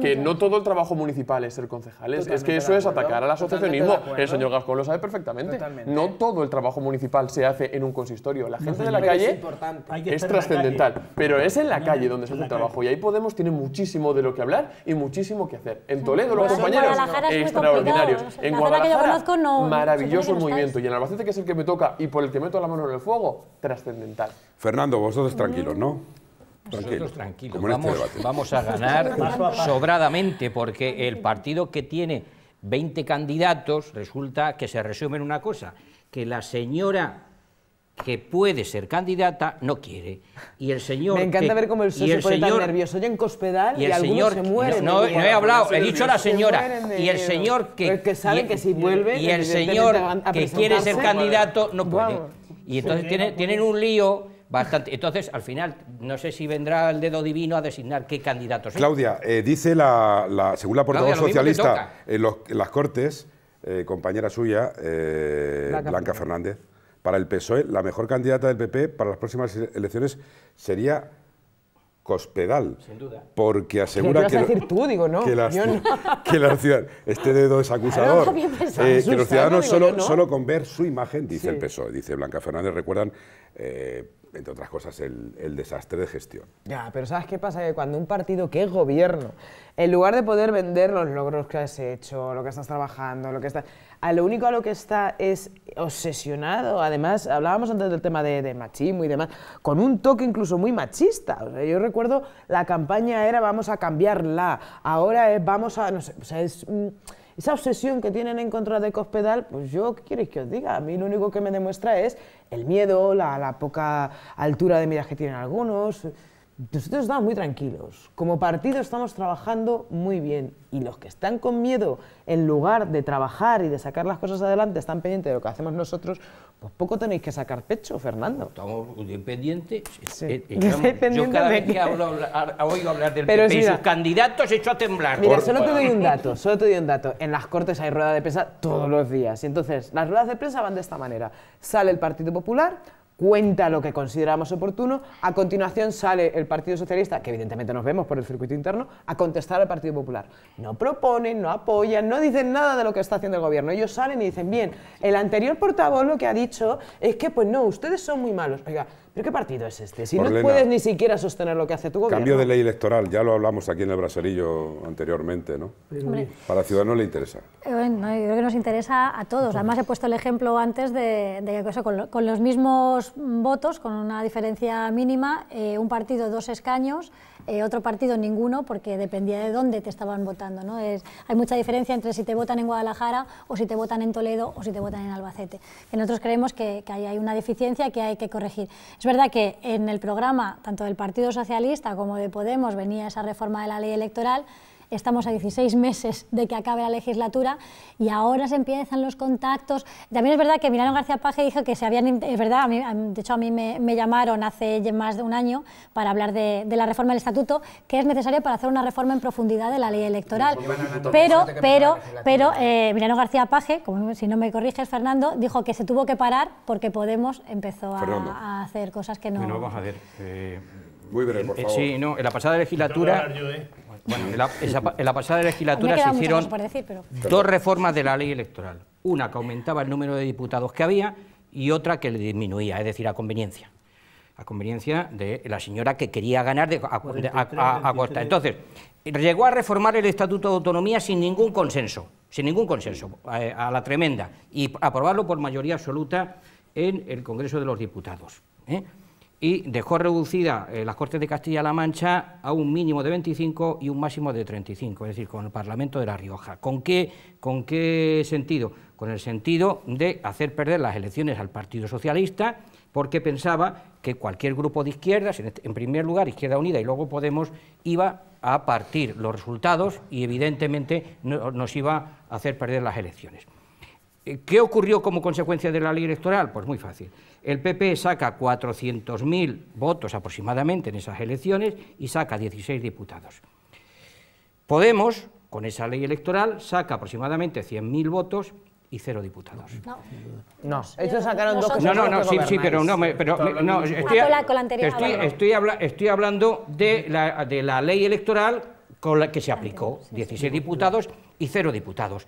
Que no todo el trabajo municipal es ser concejales. ¿eh? es que eso es atacar al asociacionismo. El señor Gascón lo sabe perfectamente. No todo el trabajo municipal se hace en un consistorio. La gente de la calle es, es trascendental. Pero es en la calle donde se hace el trabajo. Y ahí Podemos tiene muchísimo de lo que hablar y muchísimo que hacer. En Toledo, los compañeros, extraordinarios. En Guadalajara, maravilloso movimiento. Y en Albacete, que es el que me toca y por el que meto la mano en el fuego, trascendental. Fernando, vosotros tranquilos, ¿no? Nosotros tranquilos, este vamos, vamos a ganar sobradamente, porque el partido que tiene 20 candidatos resulta que se resume en una cosa, que la señora que puede ser candidata no quiere. Y el señor. Me encanta ver cómo el socio se pone tan nervioso. en y, el señor, se mueren. No, he hablado, he dicho la señora. y el señor que. que sabe que si vuelve. Y el señor que quiere ser candidato no puede. Y entonces tienen, un lío. Bastante. Entonces, al final, no sé si vendrá el dedo divino a designar qué candidato ¿eh? Claudia, eh, dice la, según la portavoz socialista, en eh, las Cortes, compañera suya, Blanca, Fernández para el PSOE, la mejor candidata del PP para las próximas elecciones sería Cospedal. Sin duda. Porque asegura que. la, ciudad. Este dedo es acusador. Eh, que los ciudadanos solo, solo, con ver su imagen, dice el PSOE, dice Blanca Fernández, recuerdan. Eh, entre otras cosas, el, el, desastre de gestión. Ya, pero ¿sabes qué pasa? Que cuando un partido que es gobierno, en lugar de poder vender los logros que has hecho, lo que estás trabajando, lo que estás a lo único a lo que está es obsesionado, además hablábamos antes del tema de, machismo y demás, con un toque incluso muy machista. yo recuerdo la campaña era vamos a cambiarla, ahora es vamos a, no sé, mm, esa obsesión que tienen en contra de Cospedal, pues yo, ¿qué queréis que os diga? A mí lo único que me demuestra es el miedo, la, la poca altura de miras que tienen algunos, nosotros estamos muy tranquilos. Como partido estamos trabajando muy bien. Y los que están con miedo, en lugar de trabajar y de sacar las cosas adelante, están pendientes de lo que hacemos nosotros, pues poco tenéis que sacar pecho, Fernando. Estamos pendientes. yo cada vez que, oigo hablar del Pero PP si sus candidatos, candidatos hecho a temblar. Mira, solo te doy un dato, solo te doy un dato. En las Cortes hay rueda de prensa todos los días. Y Entonces, las ruedas de prensa van de esta manera. Sale el Partido Popular, cuenta lo que consideramos oportuno, a continuación sale el Partido Socialista, que evidentemente nos vemos por el circuito interno, a contestar al Partido Popular. No proponen, no apoyan, no dicen nada de lo que está haciendo el gobierno. Ellos salen y dicen, bien, el anterior portavoz lo que ha dicho es que, pues no, ustedes son muy malos. Oiga, ¿Pero qué partido es este? Si no puedes ni siquiera sostener lo que hace tu gobierno. Cambio de ley electoral, ya lo hablamos aquí en el braserillo anteriormente, ¿no? Para Ciudadanos le interesa. Eh, bueno, yo creo que nos interesa a todos. Además, he puesto el ejemplo antes de, que con, los mismos votos, con una diferencia mínima, eh, un partido dos escaños eh, otro partido ninguno, porque dependía de dónde te estaban votando. ¿no? Es, hay mucha diferencia entre si te votan en Guadalajara o si te votan en Toledo o si te votan en Albacete. nosotros creemos que, hay una deficiencia que hay que corregir. Es verdad que en el programa, tanto del Partido Socialista como de Podemos, venía esa reforma de la ley electoral estamos a 16 meses de que acabe la legislatura y ahora se empiezan los contactos. También es verdad que Mirano García Paje dijo que se habían, es verdad, de hecho a mí me, llamaron hace más de un año para hablar de, la reforma del estatuto, que es necesario para hacer una reforma en profundidad de la ley electoral. Pero, pero, pero eh, García Paje, como si no me corriges Fernando, dijo que se tuvo que parar porque Podemos empezó a, hacer cosas que no. vamos a ver. Eh, Muy eh, por favor. Sí, no, en la pasada legislatura. Bueno, en la, pasada legislatura se hicieron dos reformas de la ley electoral. Una que aumentaba el número de diputados que había y otra que le disminuía, es decir, a conveniencia. A conveniencia de la señora que quería ganar a, costa. Entonces, llegó a reformar el Estatuto de Autonomía sin ningún consenso, sin ningún consenso, a, la tremenda, y aprobarlo por mayoría absoluta en el Congreso de los Diputados. ¿eh? y dejó reducida eh, las Cortes de Castilla-La Mancha a un mínimo de 25 y un máximo de 35, es decir, con el Parlamento de La Rioja. ¿Con qué, con qué sentido? Con el sentido de hacer perder las elecciones al Partido Socialista, porque pensaba que cualquier grupo de izquierdas, en este, primer lugar Izquierda Unida y luego Podemos, iba a partir los resultados y evidentemente nos iba a hacer perder las elecciones. Eh, ¿Qué ocurrió como consecuencia de la ley electoral? Pues muy fácil el PP saca 400.000 votos aproximadamente en esas elecciones y saca 16 diputados. Podemos, con esa ley electoral, saca aproximadamente 100.000 votos y cero diputados. No, no sacaron dos. No, no, no, sí, sí, pero no, pero estoy, estoy, hablando de la, de la ley electoral con la que se aplicó 16 diputados y cero diputados.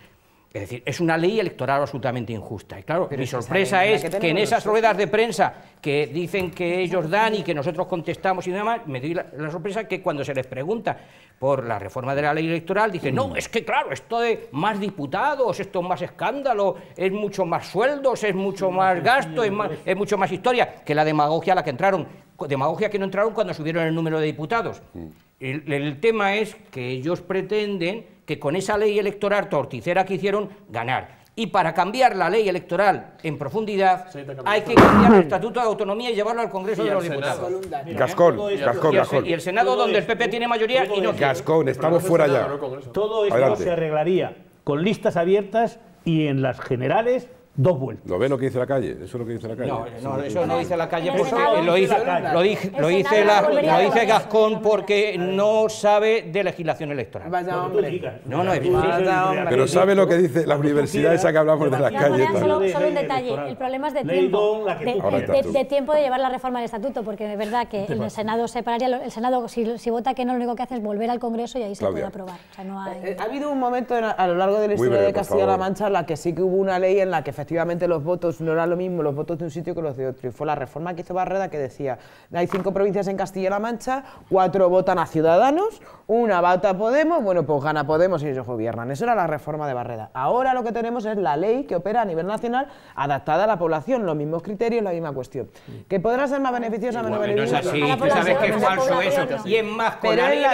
Es decir, es una ley electoral absolutamente injusta. Y claro, mi sorpresa es que, en esas ruedas de prensa que dicen que ellos dan y que nosotros contestamos y demás, me doy la, sorpresa que cuando se les pregunta por la reforma de la ley electoral, dicen, no, es que claro, esto de más diputados, esto es más escándalo, es mucho más sueldos, es mucho más gasto, es, mucho más historia que la demagogia a la que entraron, demagogia que no entraron cuando subieron el número de diputados. Mm. el tema es que ellos pretenden que con esa ley electoral torticera que hicieron, ganar. Y para cambiar la ley electoral en profundidad, hay que cambiar el Estatuto de Autonomía y llevarlo al Congreso y de los Diputados. Gascón, ¿eh? ¿eh? Gascón, Gascón. Y el Senado, donde el PP tiene mayoría y no Gascón, estamos fuera ya. Todo esto se arreglaría con listas abiertas y en las generales dos vueltas. ¿Lo ve lo que dice la calle? Eso es lo que dice la calle. No, eso no dice la calle porque lo dice, lo dice, lo dice, Gascón porque no sabe de legislación electoral. Vaya hombre. No, no, Pero sabe lo que dice la universidad esa que hablamos de las calles Solo, solo un detalle, el problema es de tiempo, de, tiempo de llevar la reforma del estatuto, porque de verdad que el Senado separaría el Senado si, si vota que no, lo único que hace es volver al Congreso y ahí se puede aprobar. O sea, no hay... Eh, eh, ha habido un momento a lo largo de la historia de Castilla-La Mancha en la que sí que hubo una ley en la que efectivamente los votos no eran lo mismo los votos de un sitio que los de otro. Y fue la reforma que hizo Barreda que decía, hay cinco provincias en Castilla-La Mancha, cuatro votan a Ciudadanos, una vota a Podemos, bueno, pues gana Podemos y ellos gobiernan. Eso era la reforma de Barreda. Ahora lo que tenemos es la ley que opera a nivel nacional adaptada a la población, los mismos criterios, la misma cuestión. Mm. Que podrá ser más beneficiosa o menos beneficiosa. No es así, tú sabes que es falso eso. Y es más, con la ley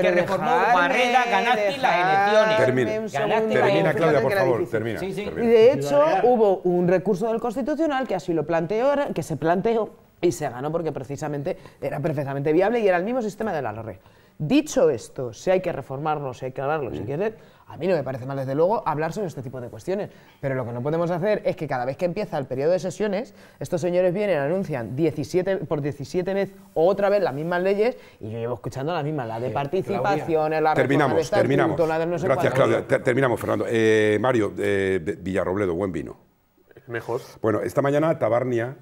que reformó Barreda ganaste las elecciones. Termina, Claudia, por favor, Y de hecho, hubo un recurso del Constitucional que así lo planteó, que se planteó y se ganó porque precisamente era perfectamente viable y era el mismo sistema de la LORRE. Dicho esto, si hay que reformarlo, si hay que hablarlo, si mm. quiere a mí no me parece mal, desde luego, hablar sobre este tipo de cuestiones, pero lo que no podemos hacer es que cada vez que empieza el periodo de sesiones, estos señores vienen, anuncian 17, por 17 veces o otra vez las mismas leyes y yo llevo escuchando las mismas, la de participación, la terminamos, de terminamos. de Gracias, Claudia. terminamos, Fernando. Eh, Mario, eh, Villarrobledo, buen vino. Mejor. Bueno, esta mañana Tabarnia,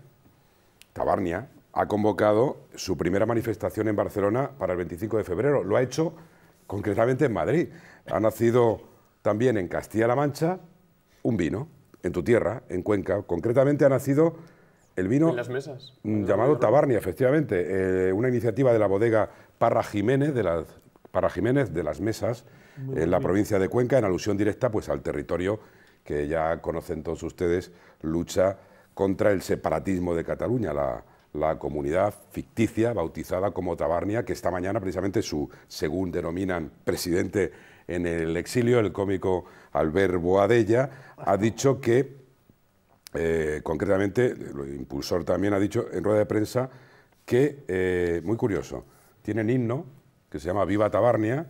Tabarnia ha convocado su primera manifestación en Barcelona para el 25 de febrero. Lo ha hecho concretamente en Madrid. Ha nacido también en Castilla-La Mancha un vino, en tu tierra, en Cuenca. Concretamente ha nacido el vino... las mesas. Mm, llamado Tabarnia, efectivamente. Eh, una iniciativa de la bodega Parra Jiménez, de las, de las mesas, en la provincia de Cuenca, en alusión directa pues, al territorio que ya conocen todos ustedes, lucha contra el separatismo de Cataluña, la, la comunidad ficticia bautizada como Tabarnia, que esta mañana precisamente su, según denominan, presidente en el exilio, el cómico Albert Boadella, ha dicho que, eh, concretamente, el impulsor también ha dicho en rueda de prensa que, eh, muy curioso, tienen himno que se llama Viva Tabarnia,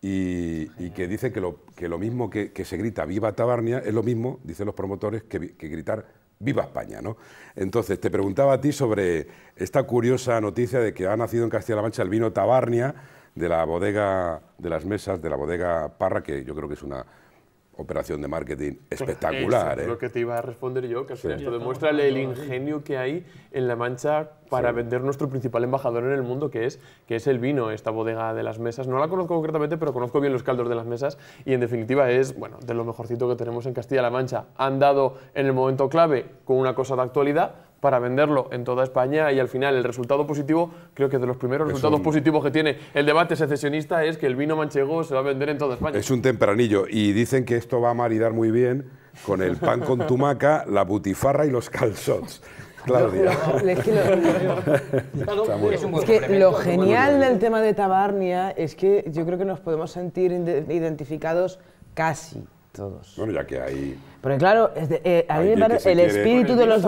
y, que dice que lo, que lo mismo que, se grita Viva Tabarnia es lo mismo, dicen los promotores, que, que gritar Viva España, ¿no? Entonces, te preguntaba a ti sobre esta curiosa noticia de que ha nacido en Castilla-La Mancha el vino Tabarnia de la bodega de las mesas de la bodega Parra, que yo creo que es una operación de marketing pues espectacular. Es ¿eh? lo que te iba a responder yo, que esto demuestra el ingenio que hay en La Mancha para vender nuestro principal embajador en el mundo, que es, que es el vino, esta bodega de las mesas. No la conozco concretamente, pero conozco bien los caldos de las mesas y en definitiva es bueno, de lo mejorcito que tenemos en Castilla-La Mancha. Han dado en el momento clave con una cosa de actualidad, para venderlo en toda España y al final el resultado positivo, creo que de los primeros resultados positivos que tiene el debate secesionista es que el vino manchego se va a vender en toda España. Es un tempranillo y dicen que esto va a maridar muy bien con el pan con tumaca, la butifarra y los calzots. Claudia. lo, es que lo genial del tema de Tabarnia es que yo creo que nos podemos sentir identificados casi todos. Bueno, ya que hay... Porque claro, eh, el espíritu de los...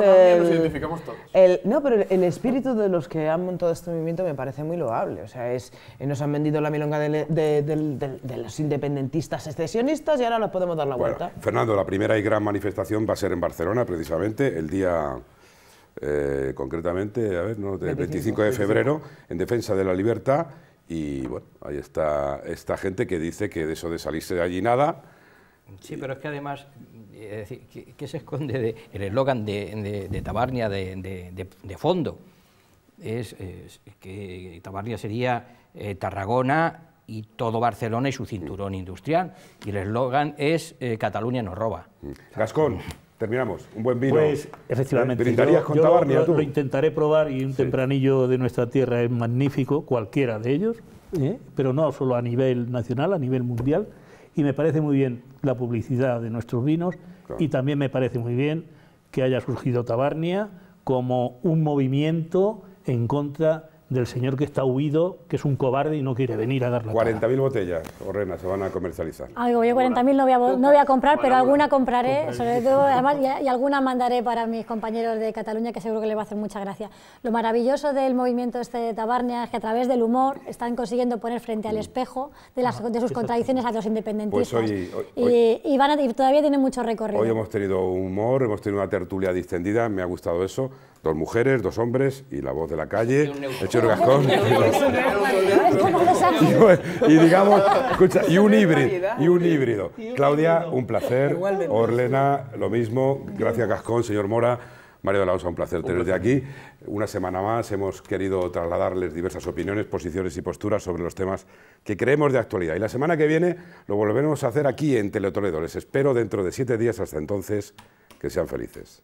no, pero el, espíritu de los que han montado este movimiento me parece muy loable. O sea, es, eh, nos han vendido la milonga de, los independentistas excesionistas y ahora nos podemos dar la vuelta. Fernando, la primera y gran manifestación va a ser en Barcelona, precisamente, el día... Eh, concretamente, a ver, ¿no? del 25, de febrero, en defensa de la libertad, y bueno, ahí está esta gente que dice que de eso de salirse de allí nada, Sí, pero es que además, eh, ¿qué, se esconde del eslogan de, Tabarnia de, fondo? Es, que Tabarnia sería eh, Tarragona y todo Barcelona y su cinturón industrial. Y el eslogan es eh, Cataluña nos roba. Gascón, terminamos. Un buen vino. Pues, efectivamente. ¿Brindarías con lo, intentaré probar y un tempranillo de nuestra tierra es magnífico, cualquiera de ellos, pero no solo a nivel nacional, a nivel mundial. Y me parece muy bien la publicidad de nuestros vinos y también me parece muy bien que haya surgido Tabarnia como un movimiento en contra del señor que está huido, que es un cobarde y no quiere venir a dar la 40.000 botellas, Orrena, se van a comercializar. Algo, yo 40.000 no, voy a, no voy a comprar, pero alguna compraré, sobre todo, y, alguna mandaré para mis compañeros de Cataluña, que seguro que les va a hacer mucha gracia. Lo maravilloso del movimiento este de Tabarnia es que a través del humor están consiguiendo poner frente al espejo de, las, de sus contradicciones a los independentistas. Pues y, van a, y todavía tienen mucho recorrido. Hoy hemos tenido humor, hemos tenido una tertulia distendida, me ha gustado eso dos mujeres, dos hombres y la voz de la calle, el Gascón. Y, digamos, y un híbrido, y un híbrido. Claudia, un placer. Orlena, lo mismo. Gracias Gascón, señor Mora. Mario de la Osa, un placer tenerte aquí. Una semana más hemos querido trasladarles diversas opiniones, posiciones y posturas sobre los temas que creemos de actualidad. Y la semana que viene lo volveremos a hacer aquí en Teletoledo. Les espero dentro de siete días. Hasta entonces, que sean felices.